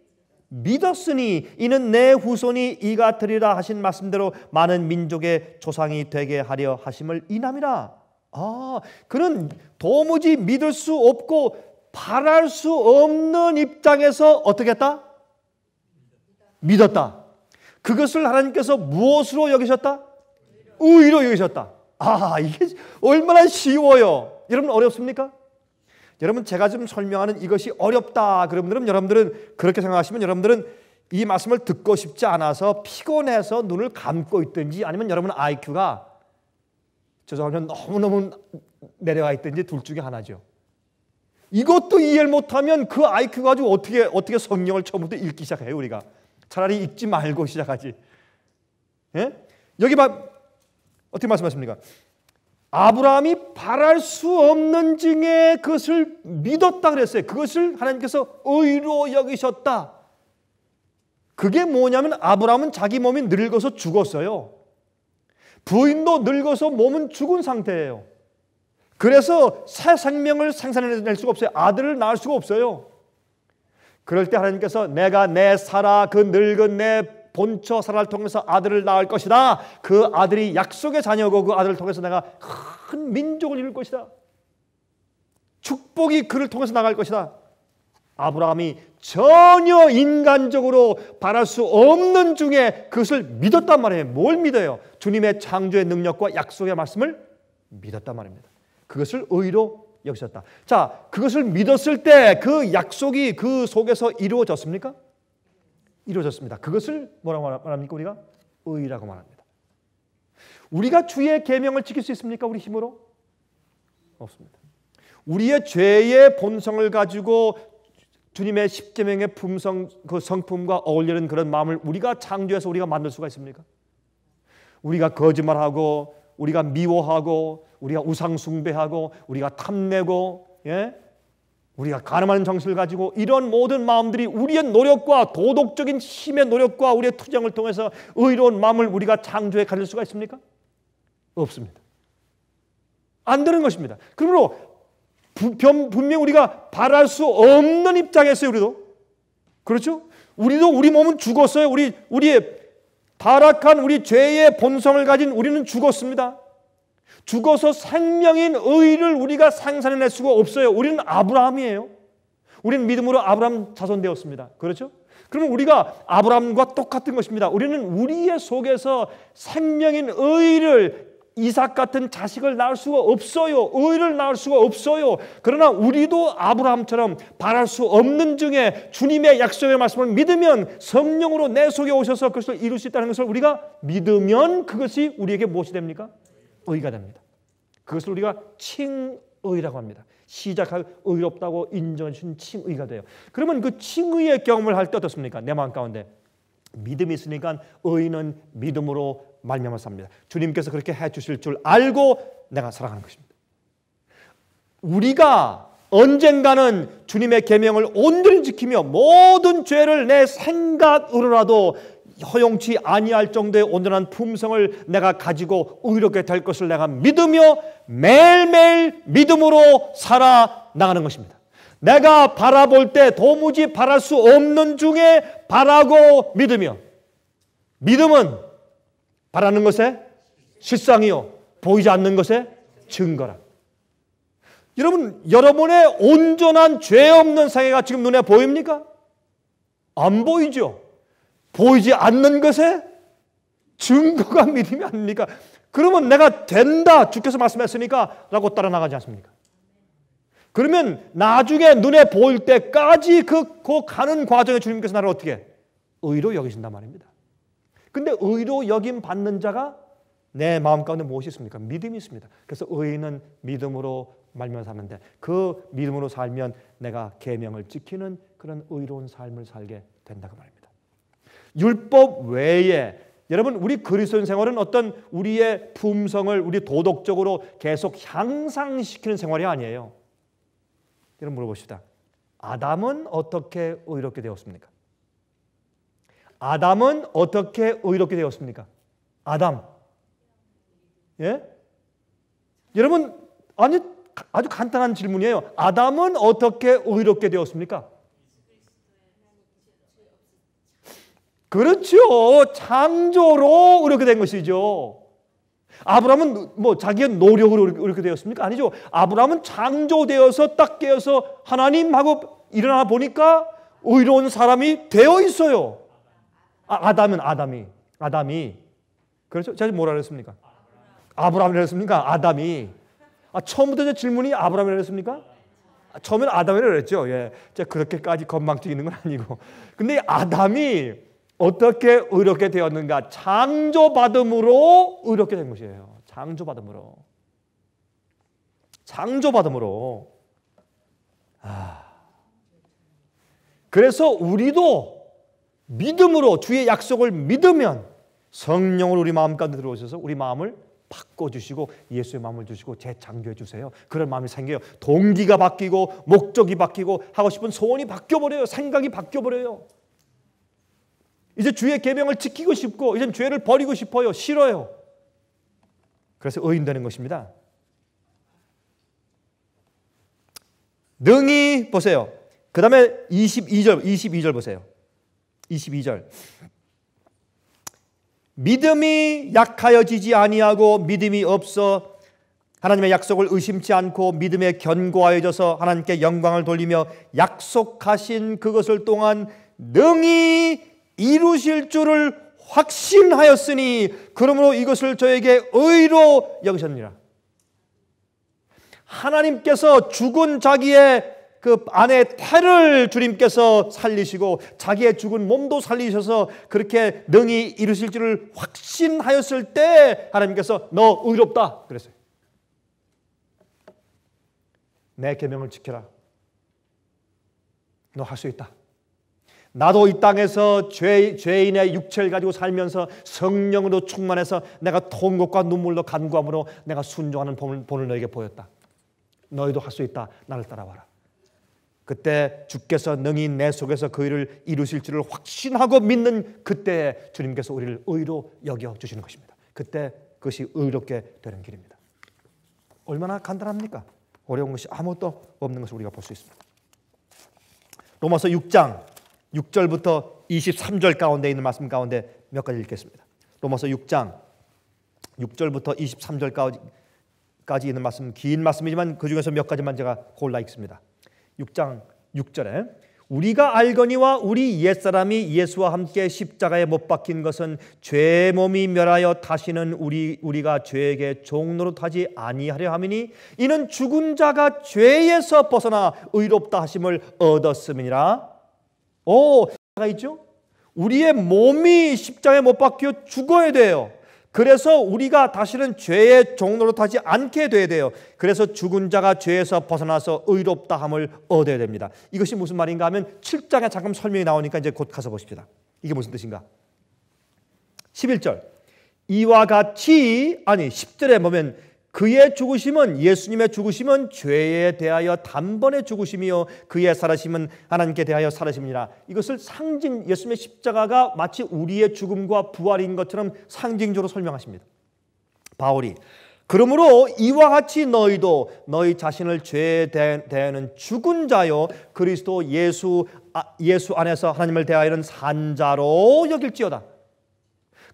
믿었으니 이는 내 후손이 이같으리라 하신 말씀대로 많은 민족의 조상이 되게 하려 하심을 인함이라 아, 그는 도무지 믿을 수 없고 바랄 수 없는 입장에서 어떻게 했다? 믿었다. 그것을 하나님께서 무엇으로 여기셨다? 의로 여기셨다. 아, 이게 얼마나 쉬워요. 여러분 어렵습니까? 여러분 제가 지금 설명하는 이것이 어렵다 그러면 여러분들은 그렇게 생각하시면 여러분들은 이 말씀을 듣고 싶지 않아서 피곤해서 눈을 감고 있든지 아니면 여러분 IQ가 죄송하면 너무너무 내려가 있든지 둘 중에 하나죠. 이것도 이해를 못하면 그 IQ 가지고 어떻게 어떻게 성경을 처음부터 읽기 시작해요 우리가 차라리 읽지 말고 시작하지. 예? 여기 봐 어떻게 말씀하십니까? 아브라함이 바랄 수 없는 증에 그것을 믿었다 그랬어요. 그것을 하나님께서 의로 여기셨다. 그게 뭐냐면 아브라함은 자기 몸이 늙어서 죽었어요. 부인도 늙어서 몸은 죽은 상태예요. 그래서 새 생명을 생산해낼 수가 없어요. 아들을 낳을 수가 없어요. 그럴 때 하나님께서 내가 내 살아 그 늙은 내 본처 사라를 통해서 아들을 낳을 것이다. 그 아들이 약속의 자녀고 그 아들을 통해서 내가 큰 민족을 이룰 것이다. 축복이 그를 통해서 나갈 것이다. 아브라함이 전혀 인간적으로 바랄 수 없는 중에 그것을 믿었단 말이에요. 뭘 믿어요? 주님의 창조의 능력과 약속의 말씀을 믿었단 말입니다. 그것을 의로 여기셨다. 자, 그것을 믿었을 때 그 약속이 그 속에서 이루어졌습니까? 이루어졌습니다. 그것을 뭐라고 말합니까? 우리가 의라고 말합니다. 우리가 주의 계명을 지킬 수 있습니까? 우리 힘으로 없습니다. 우리의 죄의 본성을 가지고 주님의 십계명의 품성 그 성품과 어울리는 그런 마음을 우리가 창조해서 우리가 만들 수가 있습니까? 우리가 거짓말하고 우리가 미워하고 우리가 우상 숭배하고 우리가 탐내고 예? 우리가 가늠하는 정신을 가지고 이런 모든 마음들이 우리의 노력과 도덕적인 힘의 노력과 우리의 투쟁을 통해서 의로운 마음을 우리가 창조해 가질 수가 있습니까? 없습니다. 안 되는 것입니다. 그러므로 분명 우리가 바랄 수 없는 입장에서 우리도 그렇죠? 우리도 우리 몸은 죽었어요. 우리 우리의 타락한 우리 죄의 본성을 가진 우리는 죽었습니다. 죽어서 생명인 의를 우리가 상산해낼 수가 없어요. 우리는 아브라함이에요. 우리는 믿음으로 아브라함 자손되었습니다. 그렇죠? 그러면 우리가 아브라함과 똑같은 것입니다. 우리는 우리의 속에서 생명인 의를 이삭 같은 자식을 낳을 수가 없어요. 의를 낳을 수가 없어요. 그러나 우리도 아브라함처럼 바랄 수 없는 중에 주님의 약속의 말씀을 믿으면 성령으로 내 속에 오셔서 그것을 이룰 수 있다는 것을 우리가 믿으면 그것이 우리에게 무엇이 됩니까? 의가 됩니다. 그것을 우리가 칭의라고 합니다. 시작하 의롭다고 인정하신 칭의가 돼요. 그러면 그 칭의의 경험을 할 때 어떻습니까? 내 마음 가운데 믿음이 있으니까 의인은 믿음으로 말미암아 삽니다. 주님께서 그렇게 해 주실 줄 알고 내가 살아가는 것입니다. 우리가 언젠가는 주님의 계명을 온전히 지키며 모든 죄를 내 생각으로라도 허용치 아니할 정도의 온전한 품성을 내가 가지고 의롭게 될 것을 내가 믿으며 매일매일 믿음으로 살아 나가는 것입니다. 내가 바라볼 때 도무지 바랄 수 없는 중에 바라고 믿으며 믿음은 바라는 것의 실상이요 보이지 않는 것의 증거라. 여러분 여러분의 온전한 죄 없는 생애가 지금 눈에 보입니까? 안 보이죠. 보이지 않는 것에 증거가 믿음이 아닙니까? 그러면 내가 된다. 주께서 말씀했으니까 라고 따라 나가지 않습니까? 그러면 나중에 눈에 보일 때까지 그, 그 가는 과정에 주님께서 나를 어떻게 의로 여기신단 말입니다. 근데 의로 여김 받는 자가 내 마음 가운데 무엇이 있습니까? 믿음이 있습니다. 그래서 의인은 믿음으로 말면 사는데 그 믿음으로 살면 내가 계명을 지키는 그런 의로운 삶을 살게 된다고 그 말입니다. 율법 외에 여러분 우리 그리스도인 생활은 어떤 우리의 품성을 우리 도덕적으로 계속 향상시키는 생활이 아니에요. 여러분 물어봅시다. 아담은 어떻게 의롭게 되었습니까? 아담은 어떻게 의롭게 되었습니까? 아담. 예? 여러분 아니 아주 간단한 질문이에요. 아담은 어떻게 의롭게 되었습니까? 그렇죠. 창조로 이렇게 된 것이죠. 아브라함은 뭐 자기의 노력으로 이렇게 되었습니까? 아니죠. 아브라함은 창조되어서 딱 깨어서 하나님하고 일어나 보니까 의로운 사람이 되어 있어요. 아, 담은 아담이. 아담이. 그렇죠? 제가 뭐라 그랬습니까? 아브라함이라 그랬습니까? 아담이. 아, 처음부터 제 질문이 아브라함이라 그랬습니까? 아, 처음엔 아담이라 그랬죠. 예. 제가 그렇게까지 건망증 있는 건 아니고. 근데 아담이 어떻게 의롭게 되었는가? 창조받음으로 의롭게 된 것이에요. 창조받음으로. 창조받음으로. 아. 그래서 우리도 믿음으로 주의 약속을 믿으면 성령을 우리 마음 가운데 들어오셔서 우리 마음을 바꿔주시고 예수의 마음을 주시고 재창조해 주세요. 그런 마음이 생겨요. 동기가 바뀌고 목적이 바뀌고 하고 싶은 소원이 바뀌어버려요. 생각이 바뀌어버려요. 이제 주의 계명을 지키고 싶고 이제 죄를 버리고 싶어요. 싫어요. 그래서 의인되는 것입니다. 능히 보세요. 그 다음에 22절, 22절 보세요. 22절. 믿음이 약하여지지 아니하고 믿음이 없어 하나님의 약속을 의심치 않고 믿음에 견고하여져서 하나님께 영광을 돌리며 약속하신 그것을 동안 능히 이루실 줄을 확신하였으니 그러므로 이것을 저에게 의로 여기셨느니라. 하나님께서 죽은 자기의 그 안에 태를 주님께서 살리시고 자기의 죽은 몸도 살리셔서 그렇게 능히 이루실 줄을 확신하였을 때 하나님께서 너 의롭다 그랬어요. 내 계명을 지켜라. 너 할 수 있다. 나도 이 땅에서 죄, 죄인의 육체를 가지고 살면서 성령으로 충만해서 내가 통곡과 눈물로 간구함으로 내가 순종하는 본을, 본을 너에게 보였다. 너희도 할 수 있다. 나를 따라와라. 그때 주께서 능히 내 속에서 그 일을 이루실 줄을 확신하고 믿는 그때 주님께서 우리를 의로 여겨 주시는 것입니다. 그때 그것이 의롭게 되는 길입니다. 얼마나 간단합니까? 어려운 것이 아무것도 없는 것을 우리가 볼 수 있습니다. 로마서 6장 6절부터 23절 가운데 있는 말씀 가운데 몇 가지 읽겠습니다. 로마서 6장 6절부터 23절까지 있는 말씀 긴 말씀이지만 그 중에서 몇 가지만 제가 골라 읽습니다. 6장 6절에 우리가 알거니와 우리 옛사람이 예수와 함께 십자가에 못 박힌 것은 죄의 몸이 멸하여 다시는 우리 우리가 죄에게 종노릇하지 아니하려 함이니 이는 죽은 자가 죄에서 벗어나 의롭다 하심을 얻었음이라 오, 어, 가 있죠? 우리의 몸이 십자에 못 박혀 죽어야 돼요. 그래서 우리가 다시는 죄의 종로로 타지 않게 돼야 돼요. 그래서 죽은 자가 죄에서 벗어나서 의롭다 함을 얻어야 됩니다. 이것이 무슨 말인가 하면 7장에 잠깐 설명이 나오니까 이제 곧 가서 보십시다. 이게 무슨 뜻인가? 11절. 이와 같이 아니 10절에 보면 그의 죽으심은 예수님의 죽으심은 죄에 대하여 단번에 죽으심이요 그의 살아심은 하나님께 대하여 살아심이라. 이것을 상징 예수님의 십자가가 마치 우리의 죽음과 부활인 것처럼 상징적으로 설명하십니다. 바울이 그러므로 이와 같이 너희도 너희 자신을 죄에 대하는 죽은 자요 그리스도 예수 아, 예수 안에서 하나님을 대하여는 산 자로 여길지어다.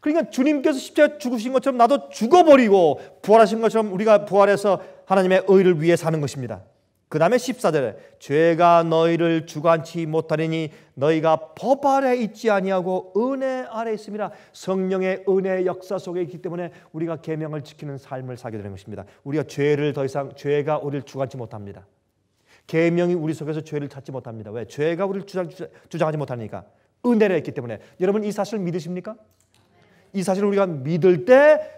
그러니까 주님께서 십자가 죽으신 것처럼 나도 죽어버리고 부활하신 것처럼 우리가 부활해서 하나님의 의를 위해 사는 것입니다. 그 다음에 14절에 죄가 너희를 주관치 못하리니 너희가 법 아래 있지 아니하고 은혜 아래 있음이라 성령의 은혜 역사 속에 있기 때문에 우리가 계명을 지키는 삶을 살게 되는 것입니다. 우리가 죄를 더 이상 죄가 우리를 주관치 못합니다. 계명이 우리 속에서 죄를 찾지 못합니다. 왜? 죄가 우리를 주장, 주장하지 못하니까 은혜를 했기 때문에 여러분 이사실 믿으십니까? 이 사실을 우리가 믿을 때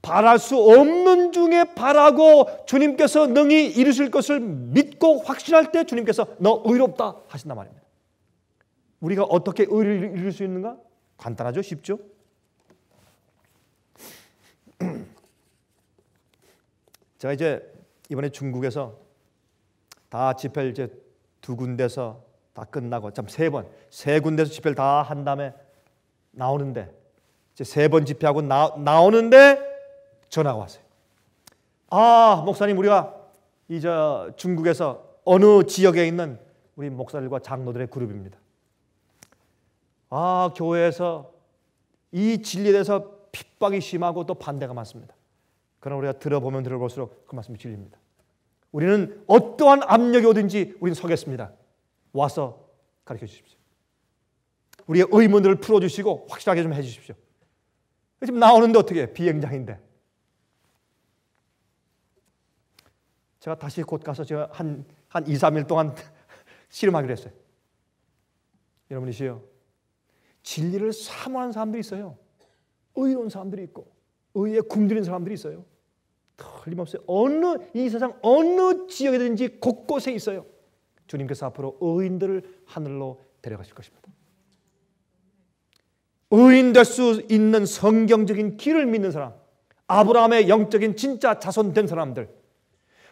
바랄 수 없는 중에 바라고 주님께서 능히 이루실 것을 믿고 확신할 때 주님께서 너 의롭다 하신단 말입니다. 우리가 어떻게 의를 이룰 수 있는가? 간단하죠? 쉽죠? 제가 이제 이번에 중국에서 다 집회를 이제 두 군데서 다 끝나고 참 세 번, 세 군데서 집회를 다 한 다음에 나오는데 세번 집회하고 나, 나오는데 전화가 왔어요. 아, 목사님, 우리가 이제 중국에서 어느 지역에 있는 우리 목사들과 장로들의 그룹입니다. 아, 교회에서 이 진리에 대해서 핍박이 심하고 또 반대가 많습니다. 그러나 우리가 들어보면 들어볼수록 그 말씀이 진리입니다. 우리는 어떠한 압력이 오든지 우리는 서겠습니다. 와서 가르쳐 주십시오. 우리의 의문들을 풀어주시고 확실하게 좀 해주십시오. 지금 나오는데 어떻게 비행장인데. 제가 다시 곧 가서 제가 한, 한 2, 3일 동안 실험하기로 했어요. 여러분이시여, 진리를 사모하는 사람들이 있어요. 의로운 사람들이 있고, 의에 굶주린 사람들이 있어요. 틀림없어요. 어느, 이 세상 어느 지역이든지 곳곳에 있어요. 주님께서 앞으로 의인들을 하늘로 데려가실 것입니다. 의인 될 수 있는 성경적인 길을 믿는 사람, 아브라함의 영적인 진짜 자손 된 사람들,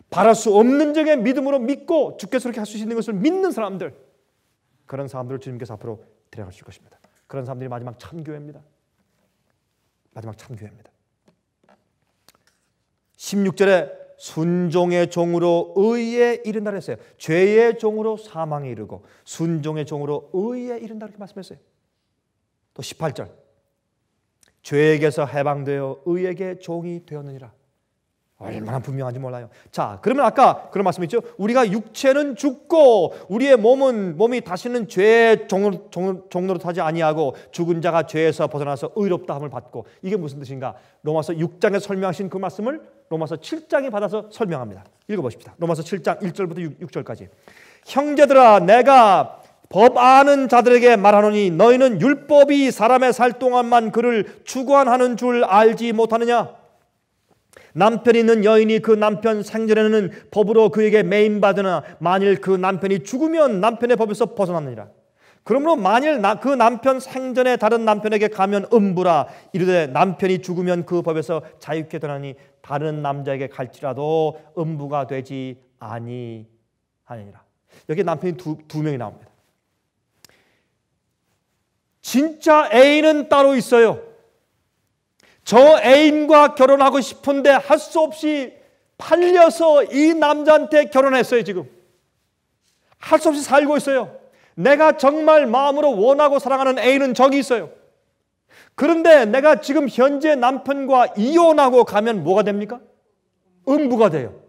바랄 수 없는 적의 믿음으로 믿고 주께서 그렇게 할 수 있는 것을 믿는 사람들, 그런 사람들을 주님께서 앞으로 데려가실 것입니다. 그런 사람들이 마지막 참교회입니다. 마지막 참교회입니다. 16절에 순종의 종으로 의에 이른다 했어요. 죄의 종으로 사망에 이르고 순종의 종으로 의에 이른다 이렇게 말씀했어요. 또 18절. 죄에게서 해방되어 의에게 종이 되었느니라. 얼마나 분명한지 몰라요. 자, 그러면 아까 그런 말씀 있죠? 우리가 육체는 죽고 우리의 몸은 몸이 다시는 죄의 종로, 종로, 종로 타지 아니하고 죽은 자가 죄에서 벗어나서 의롭다 함을 받고 이게 무슨 뜻인가? 로마서 6장에 설명하신 그 말씀을 로마서 7장에 받아서 설명합니다. 읽어 보십시다. 로마서 7장 1절부터 6, 6절까지. 형제들아 내가 법 아는 자들에게 말하노니 너희는 율법이 사람의 살 동안만 그를 추구하는줄 알지 못하느냐? 남편이 있는 여인이 그 남편 생전에는 법으로 그에게 매인받으나 만일 그 남편이 죽으면 남편의 법에서 벗어나느니라. 그러므로 만일 나, 그 남편 생전에 다른 남편에게 가면 음부라 이르되 남편이 죽으면 그 법에서 자유케 되나니 다른 남자에게 갈지라도 음부가 되지 아니하니라. 여기 남편이 두, 두 명이 나옵니다. 진짜 애인은 따로 있어요. 저 애인과 결혼하고 싶은데 할 수 없이 팔려서 이 남자한테 결혼했어요, 지금. 할 수 없이 살고 있어요. 내가 정말 마음으로 원하고 사랑하는 애인은 저기 있어요. 그런데 내가 지금 현재 남편과 이혼하고 가면 뭐가 됩니까? 음부가 돼요.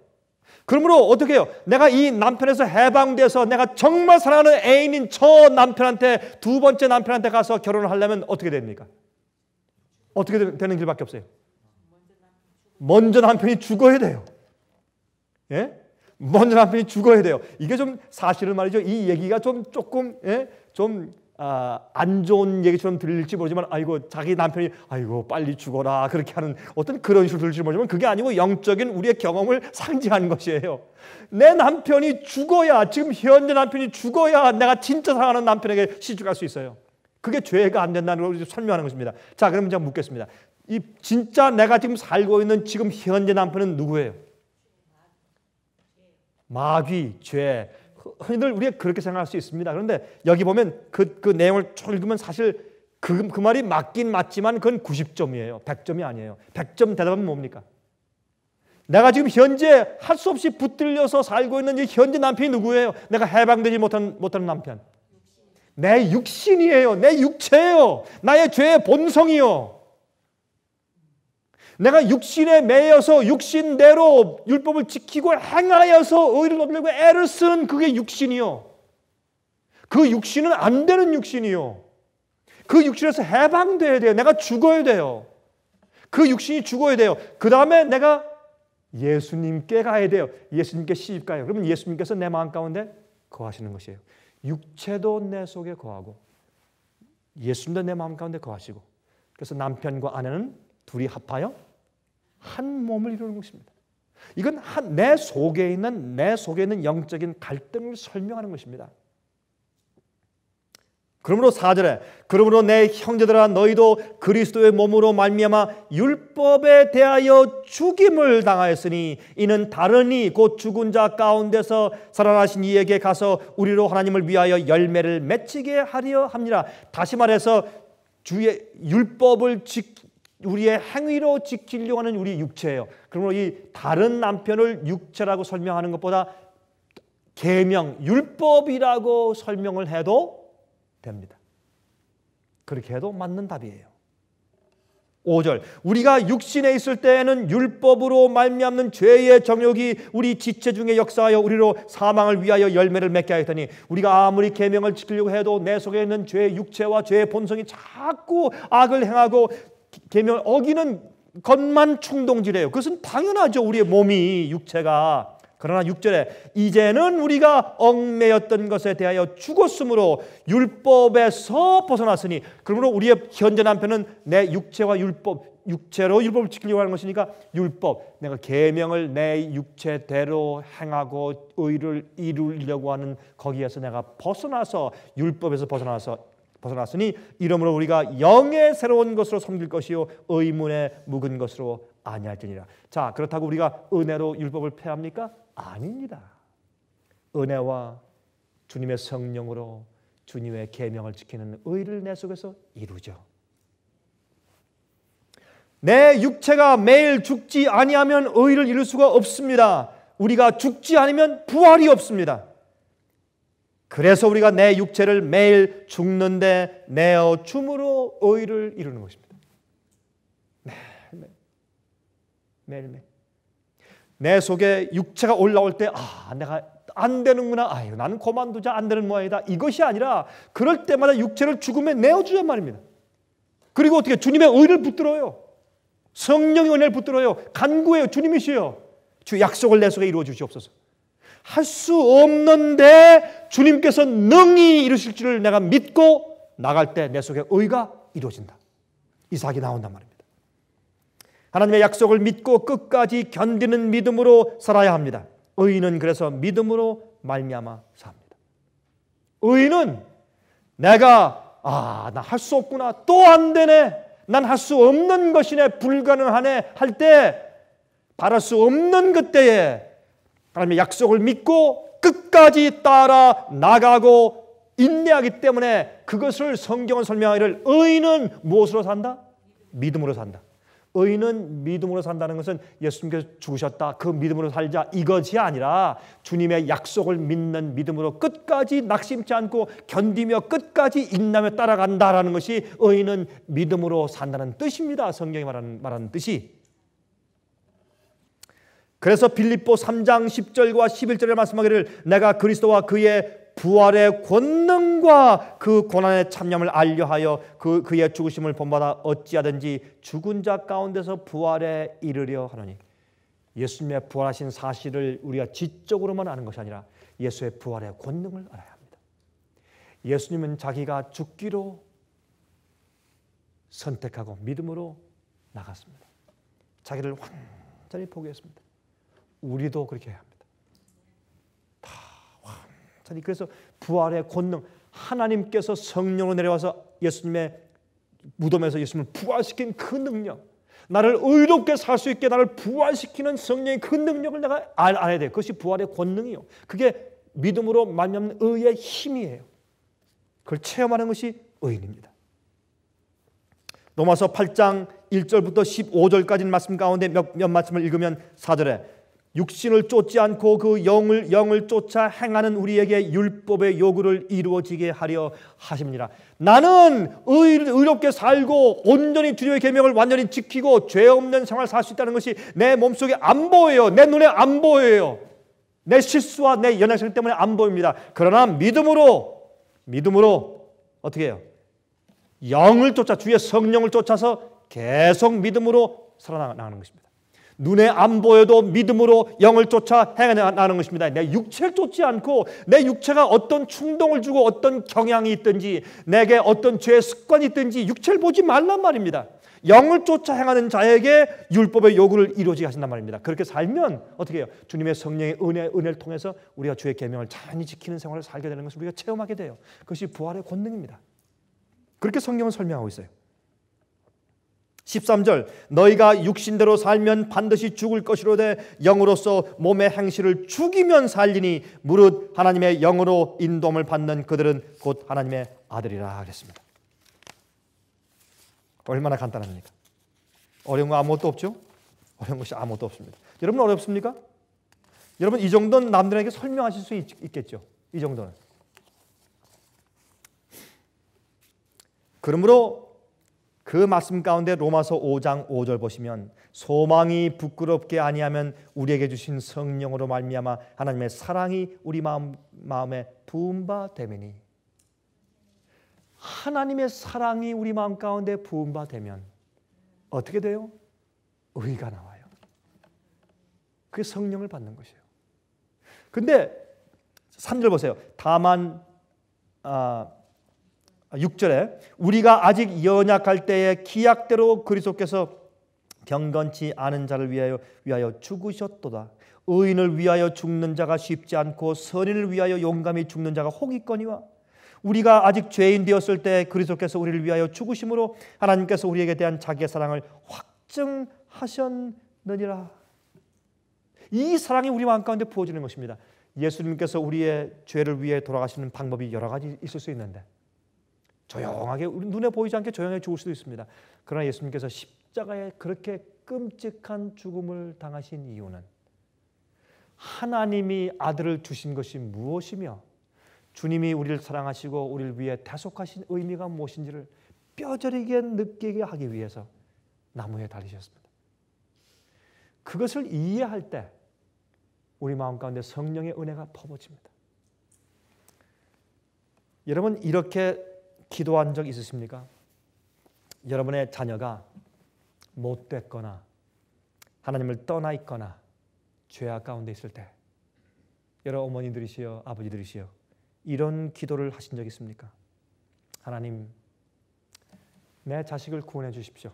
그러므로 어떻게 해요? 내가 이 남편에서 해방돼서 내가 정말 사랑하는 애인인 저 남편한테 두 번째 남편한테 가서 결혼을 하려면 어떻게 됩니까? 어떻게 되는 길밖에 없어요. 먼저 남편이 죽어야 돼요. 예? 먼저 남편이 죽어야 돼요. 이게 좀 사실을 말이죠. 이 얘기가 좀 조금 예? 좀 아, 안 좋은 얘기처럼 들릴지 모르지만 아이고 자기 남편이 아이고 빨리 죽어라 그렇게 하는 어떤 그런 식으로 들릴지 모르지만 그게 아니고 영적인 우리의 경험을 상징하는 것이에요. 내 남편이 죽어야 지금 현재 남편이 죽어야 내가 진짜 사랑하는 남편에게 시집갈 수 있어요. 그게 죄가 안 된다는 걸 설명하는 것입니다. 자, 그럼 제가 묻겠습니다. 이 진짜 내가 지금 살고 있는 지금 현재 남편은 누구예요? 마귀, 죄. 흔히들 우리가 그렇게 생각할 수 있습니다. 그런데 여기 보면 그, 그 내용을 쭉 읽으면 사실 그, 그 말이 맞긴 맞지만 그건 90점이에요. 100점이 아니에요. 100점 대답은 뭡니까? 내가 지금 현재 할 수 없이 붙들려서 살고 있는 이 현재 남편이 누구예요? 내가 해방되지 못한, 못하 남편. 내 육신이에요. 내 육체예요. 나의 죄의 본성이요. 내가 육신에 매여서 육신대로 율법을 지키고 행하여서 의를 얻으려고 애를 쓰는 그게 육신이요. 그 육신은 안 되는 육신이요. 그 육신에서 해방돼야 돼요. 내가 죽어야 돼요. 그 육신이 죽어야 돼요. 그 다음에 내가 예수님께 가야 돼요. 예수님께 시집 가요. 그러면 예수님께서 내 마음 가운데 거하시는 것이에요. 육체도 내 속에 거하고 예수님도 내 마음 가운데 거하시고 그래서 남편과 아내는 둘이 합하여 한 몸을 이루는 것입니다. 이건 한, 내 속에 있는 내 속에 있는 영적인 갈등을 설명하는 것입니다. 그러므로 사절에 그러므로 내 형제들아 너희도 그리스도의 몸으로 말미암아 율법에 대하여 죽임을 당하였으니 이는 다르니 곧 죽은 자 가운데서 살아나신 이에게 가서 우리로 하나님을 위하여 열매를 맺히게 하려 합니다. 다시 말해서 주의 율법을 지, 우리의 행위로 지키려고 하는 우리 육체예요. 그러므로 이 다른 남편을 육체라고 설명하는 것보다 계명 율법이라고 설명을 해도 됩니다. 그렇게 해도 맞는 답이에요. 5절 우리가 육신에 있을 때에는 율법으로 말미암는 죄의 정욕이 우리 지체 중에 역사하여 우리로 사망을 위하여 열매를 맺게 하였더니 우리가 아무리 계명을 지키려고 해도 내 속에 있는 죄의 육체와 죄의 본성이 자꾸 악을 행하고 계명 을 어기는 것만 충동질해요. 그것은 당연하죠. 우리의 몸이 육체가 그러나 6절에 이제는 우리가 얽매였던 것에 대하여 죽었으므로 율법에서 벗어났으니 그러므로 우리의 현재 남편은 내 육체와 율법 육체로 율법을 지키려고 하는 것이니까 율법 내가 계명을 내 육체대로 행하고 의를 이루려고 하는 거기에서 내가 벗어나서 율법에서 벗어나서 벗어났으니 이름으로 우리가 영의 새로운 것으로 섬길 것이요 의문의 묵은 것으로 아니할지니라. 자 그렇다고 우리가 은혜로 율법을 폐합니까? 아닙니다. 은혜와 주님의 성령으로 주님의 계명을 지키는 의를 내 속에서 이루죠. 내 육체가 매일 죽지 아니하면 의를 이룰 수가 없습니다. 우리가 죽지 않으면 부활이 없습니다. 그래서 우리가 내 육체를 매일 죽는데 내어 춤으로 의를 이루는 것입니다. 매일매일. 매일매일. 내 속에 육체가 올라올 때, 아, 내가 안 되는구나. 아유, 나는 고만두자 안 되는 모양이다. 이것이 아니라 그럴 때마다 육체를 죽음에 내어주자 말입니다. 그리고 어떻게 주님의 의를 붙들어요. 성령의 은혜를 붙들어요. 간구해요. 주님이시여. 주 약속을 내 속에 이루어 주시옵소서. 할수 없는데 주님께서 능히 이루실 줄을 내가 믿고 나갈 때 내 속에 의가 이루어진다. 이삭이 나온단 말입니다. 하나님의 약속을 믿고 끝까지 견디는 믿음으로 살아야 합니다. 의인은 그래서 믿음으로 말미암아 삽니다. 의인은 내가 아, 나 할 수 없구나. 또 안 되네. 난 할 수 없는 것이네. 불가능하네. 할때 바랄 수 없는 그때에 하나님의 약속을 믿고 끝까지 따라 나가고 인내하기 때문에 그것을 성경을 설명하기를 의인은 무엇으로 산다? 믿음으로 산다. 의인은 믿음으로 산다는 것은 예수님께서 죽으셨다. 그 믿음으로 살자. 이것이 아니라 주님의 약속을 믿는 믿음으로 끝까지 낙심치 않고 견디며 끝까지 인남에 따라간다라는 것이 의인은 믿음으로 산다는 뜻입니다. 성경이 말하는, 말하는 뜻이. 그래서 빌립보 3장 10절과 11절에 말씀하기를 내가 그리스도와 그의 부활의 권능과 그 고난의 참념을 알려하여 그 그의 죽으심을 본받아 어찌하든지 죽은 자 가운데서 부활에 이르려 하노니 예수님의 부활하신 사실을 우리가 지적으로만 아는 것이 아니라 예수의 부활의 권능을 알아야 합니다. 예수님은 자기가 죽기로 선택하고 믿음으로 나갔습니다. 자기를 완전히 포기했습니다. 우리도 그렇게 해야 합니다. 다 완전히 그래서 부활의 권능 하나님께서 성령으로 내려와서 예수님의 무덤에서 예수님을 부활시킨 그 능력 나를 의롭게 살 수 있게 나를 부활시키는 성령의 그 능력을 내가 알, 아야 돼. 그것이 부활의 권능이요. 그게 믿음으로 만나는 의의 힘이에요. 그걸 체험하는 것이 의인입니다. 로마서 8장 1절부터 1 5절까지 말씀 가운데 몇, 몇 말씀을 읽으면 4절에 육신을 쫓지 않고 그 영을 영을 쫓아 행하는 우리에게 율법의 요구를 이루어지게 하려 하십니다. 나는 의, 의롭게 살고 온전히 주님의 계명을 완전히 지키고 죄 없는 생활 살수 있다는 것이 내 몸속에 안 보여요. 내 눈에 안 보여요. 내 실수와 내 연약성 때문에 안 보입니다. 그러나 믿음으로 믿음으로 어떻게 해요? 영을 쫓아 주의 성령을 쫓아서 계속 믿음으로 살아나가는 것입니다. 눈에 안 보여도 믿음으로 영을 쫓아 행하는 것입니다. 내 육체를 쫓지 않고 내 육체가 어떤 충동을 주고 어떤 경향이 있든지 내게 어떤 죄 습관이 있든지 육체를 보지 말란 말입니다. 영을 쫓아 행하는 자에게 율법의 요구를 이루지 하신단 말입니다. 그렇게 살면 어떻게 해요? 주님의 성령의 은혜, 은혜를 통해서 우리가 주의 계명을 잔히 지키는 생활을 살게 되는 것을 우리가 체험하게 돼요. 그것이 부활의 권능입니다. 그렇게 성경은 설명하고 있어요. 13절 너희가 육신대로 살면 반드시 죽을 것이로되 영으로서 몸의 행실을 죽이면 살리니 무릇 하나님의 영으로 인도함을 받는 그들은 곧 하나님의 아들이라 그랬습니다. 얼마나 간단합니까? 어려운 거 아무것도 없죠? 어려운 것이 아무것도 없습니다. 여러분 어렵습니까? 여러분 이 정도는 남들에게 설명하실 수 있, 겠죠이 정도는. 그러므로 그 말씀 가운데 로마서 5장 5절 보시면 소망이 부끄럽게 아니하면 우리에게 주신 성령으로 말미암아 하나님의 사랑이 우리 마음, 마음에 부음바 되매니 하나님의 사랑이 우리 마음 가운데 부음바 되면 어떻게 돼요? 의가 나와요. 그게 성령을 받는 것이에요. 근데 3절 보세요. 다만 아, 6절에 아, 우리가 아직 연약할 때에 기약대로 그리스도께서 경건치 않은 자를 위하여 위하여 죽으셨도다. 의인을 위하여 죽는 자가 쉽지 않고 선인을 위하여 용감히 죽는 자가 혹이거니와 우리가 아직 죄인 되었을 때 그리스도께서 우리를 위하여 죽으심으로 하나님께서 우리에게 대한 자기의 사랑을 확증하셨느니라. 이 사랑이 우리 마음 가운데 부어지는 것입니다. 예수님께서 우리의 죄를 위해 돌아가시는 방법이 여러 가지 있을 수 있는데 조용하게 우리 눈에 보이지 않게 조용히 죽을 수도 있습니다. 그러나 예수님께서 십자가에 그렇게 끔찍한 죽음을 당하신 이유는 하나님이 아들을 주신 것이 무엇이며 주님이 우리를 사랑하시고 우리를 위해 대속하신 의미가 무엇인지를 뼈저리게 느끼게 하기 위해서 나무에 달리셨습니다. 그것을 이해할 때 우리 마음 가운데 성령의 은혜가 퍼부칩니다. 여러분 이렇게 기도한 적 있으십니까? 여러분의 자녀가 못됐거나 하나님을 떠나 있거나 죄악 가운데 있을 때 여러 어머니들이시여 아버지들이시여 이런 기도를 하신 적 있습니까? 하나님 내 자식을 구원해 주십시오.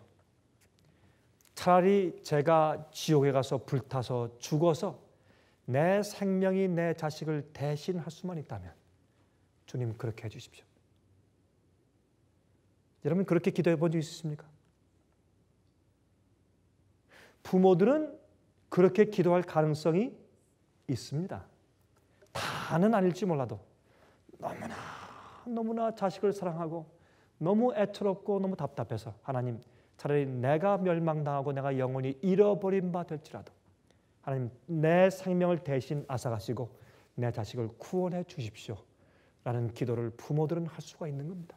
차라리 제가 지옥에 가서 불타서 죽어서 내 생명이 내 자식을 대신할 수만 있다면 주님 그렇게 해 주십시오. 여러분 그렇게 기도해 본 적 있으십니까? 부모들은 그렇게 기도할 가능성이 있습니다. 다는 아닐지 몰라도 너무나 너무나 자식을 사랑하고 너무 애처롭고 너무 답답해서 하나님 차라리 내가 멸망당하고 내가 영원히 잃어버린 바 될지라도 하나님 내 생명을 대신 앗아가시고 내 자식을 구원해 주십시오. 라는 기도를 부모들은 할 수가 있는 겁니다.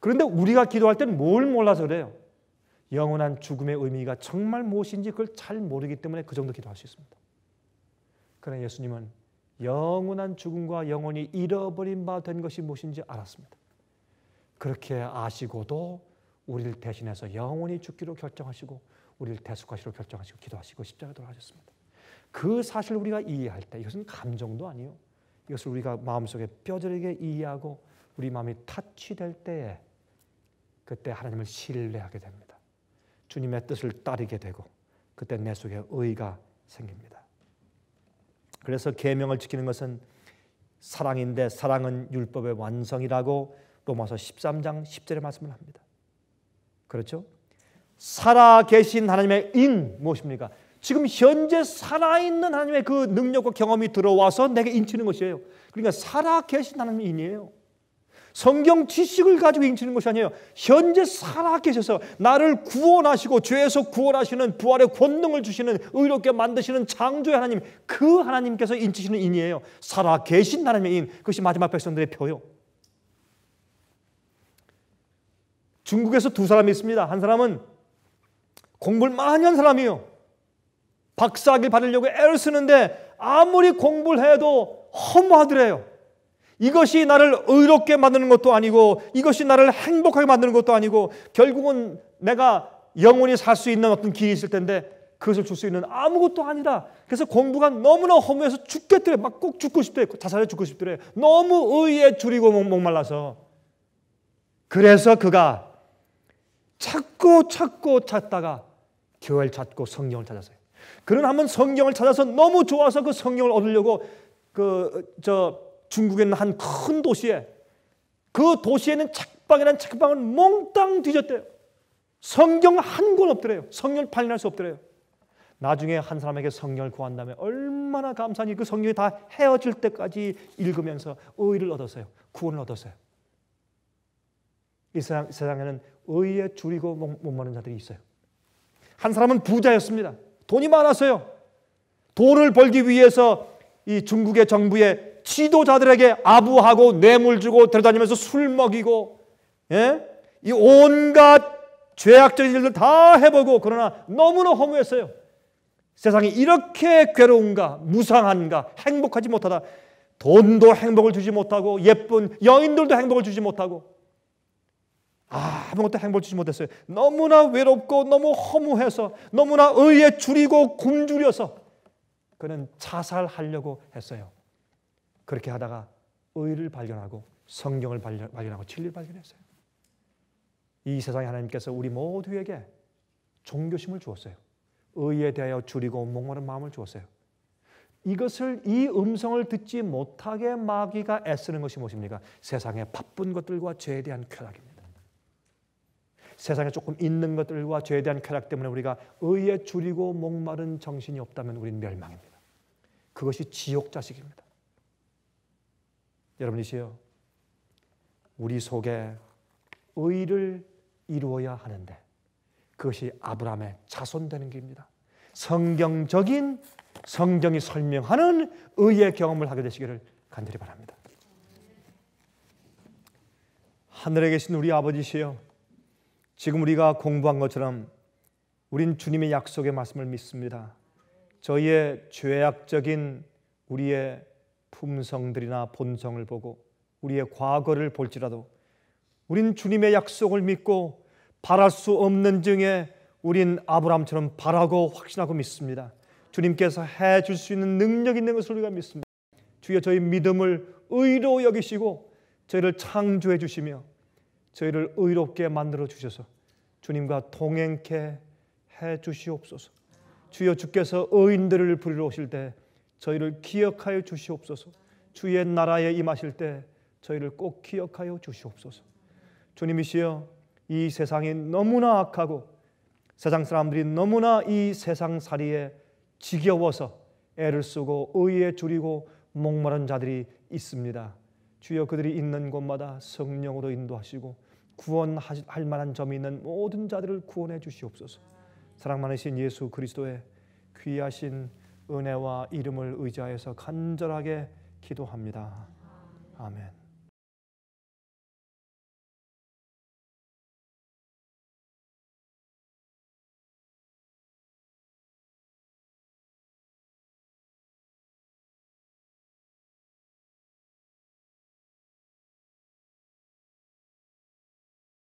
그런데 우리가 기도할 때는 뭘 몰라서 그래요. 영원한 죽음의 의미가 정말 무엇인지 그걸 잘 모르기 때문에 그 정도 기도할 수 있습니다. 그러나 예수님은 영원한 죽음과 영원히 잃어버린 바 된 것이 무엇인지 알았습니다. 그렇게 아시고도 우리를 대신해서 영원히 죽기로 결정하시고 우리를 대속하시로 결정하시고 기도하시고 십자가에 돌아가셨습니다. 그 사실을 우리가 이해할 때 이것은 감정도 아니요. 이것을 우리가 마음속에 뼈저리게 이해하고 우리 마음이 타취될 때에 그때 하나님을 신뢰하게 됩니다. 주님의 뜻을 따르게 되고 그때 내 속에 의가 생깁니다. 그래서 계명을 지키는 것은 사랑인데 사랑은 율법의 완성이라고 로마서 13장 10절에 말씀을 합니다. 그렇죠? 살아 계신 하나님의 인 무엇입니까? 지금 현재 살아있는 하나님의 그 능력과 경험이 들어와서 내게 인치는 것이에요. 그러니까 살아 계신 하나님의 인이에요. 성경 지식을 가지고 인치는 것이 아니에요. 현재 살아계셔서 나를 구원하시고 죄에서 구원하시는 부활의 권능을 주시는 의롭게 만드시는 창조의 하나님 그 하나님께서 인치시는 인이에요. 살아계신 하나님의 인 그것이 마지막 백성들의 표요. 중국에서 두 사람이 있습니다. 한 사람은 공부를 많이 한사람이요 박사학위 받으려고 애를 쓰는데 아무리 공부를 해도 허무하더래요. 이것이 나를 의롭게 만드는 것도 아니고 이것이 나를 행복하게 만드는 것도 아니고 결국은 내가 영원히 살 수 있는 어떤 길이 있을 텐데 그것을 줄 수 있는 아무것도 아니다. 그래서 공부가 너무나 허무해서 죽겠더래. 막 꼭 죽고 싶더래. 자살해 죽고 싶더래. 너무 의에 줄이고 목말라서. 그래서 그가 찾고 찾고 찾다가 교회를 찾고 성경을 찾았어요. 그는 한번 성경을 찾아서 너무 좋아서 그 성경을 얻으려고 그저 중국에 있는 한 큰 도시에 그 도시에는 책방이란는 책방을 몽땅 뒤졌대요. 성경 한 권 없더래요. 성경을 발할수 없더래요. 나중에 한 사람에게 성경을 구한 다음에 얼마나 감사하니 그 성경이 다 헤어질 때까지 읽으면서 의를 얻었어요. 구원을 얻었어요. 이 세상, 세상에는 의에 줄이고 못마는 자들이 있어요. 한 사람은 부자였습니다. 돈이 많았어요. 돈을 벌기 위해서 이 중국의 정부에 지도자들에게 아부하고 뇌물 주고 데려다니면서 술 먹이고 예? 이 온갖 죄악적인 일들 다 해보고 그러나 너무나 허무했어요. 세상이 이렇게 괴로운가 무상한가 행복하지 못하다. 돈도 행복을 주지 못하고 예쁜 여인들도 행복을 주지 못하고 아무것도 행복을 주지 못했어요. 너무나 외롭고 너무 허무해서 너무나 의에 줄이고 굶주려서 그는 자살하려고 했어요. 그렇게 하다가 의를 발견하고 성경을 발견하고 진리를 발견했어요. 이 세상에 하나님께서 우리 모두에게 종교심을 주었어요. 의에 대하여 줄이고 목마른 마음을 주었어요. 이것을 이 음성을 듣지 못하게 마귀가 애쓰는 것이 무엇입니까? 세상의 바쁜 것들과 죄에 대한 쾌락입니다. 세상에 조금 있는 것들과 죄에 대한 쾌락 때문에 우리가 의에 줄이고 목마른 정신이 없다면 우리는 멸망입니다. 그것이 지옥 자식입니다. 여러분이시여, 우리 속에 의를 이루어야 하는데 그것이 아브라함의 자손되는 길입니다. 성경적인 성경이 설명하는 의의 경험을 하게 되시기를 간절히 바랍니다. 하늘에 계신 우리 아버지시여, 지금 우리가 공부한 것처럼 우린 주님의 약속의 말씀을 믿습니다. 저희의 죄악적인 우리의 품성들이나 본성을 보고 우리의 과거를 볼지라도 우린 주님의 약속을 믿고 바랄 수 없는 증에 우린 아브라함처럼 바라고 확신하고 믿습니다. 주님께서 해 줄 수 있는 능력 있는 것을 우리가 믿습니다. 주여 저희 믿음을 의로 여기시고 저희를 창조해 주시며 저희를 의롭게 만들어 주셔서 주님과 동행케 해 주시옵소서. 주여 주께서 의인들을 부르러 오실 때 저희를 기억하여 주시옵소서. 주의 나라에 임하실 때 저희를 꼭 기억하여 주시옵소서. 주님이시여 이 세상이 너무나 악하고 세상 사람들이 너무나 이 세상 살이에 지겨워서 애를 쓰고 의에 줄이고 목마른 자들이 있습니다. 주여 그들이 있는 곳마다 성령으로 인도하시고 구원할 만한 점이 있는 모든 자들을 구원해 주시옵소서. 사랑 많으신 예수 그리스도의 귀하신 은혜와 이름을 의지하여서 간절하게 기도합니다. 아멘.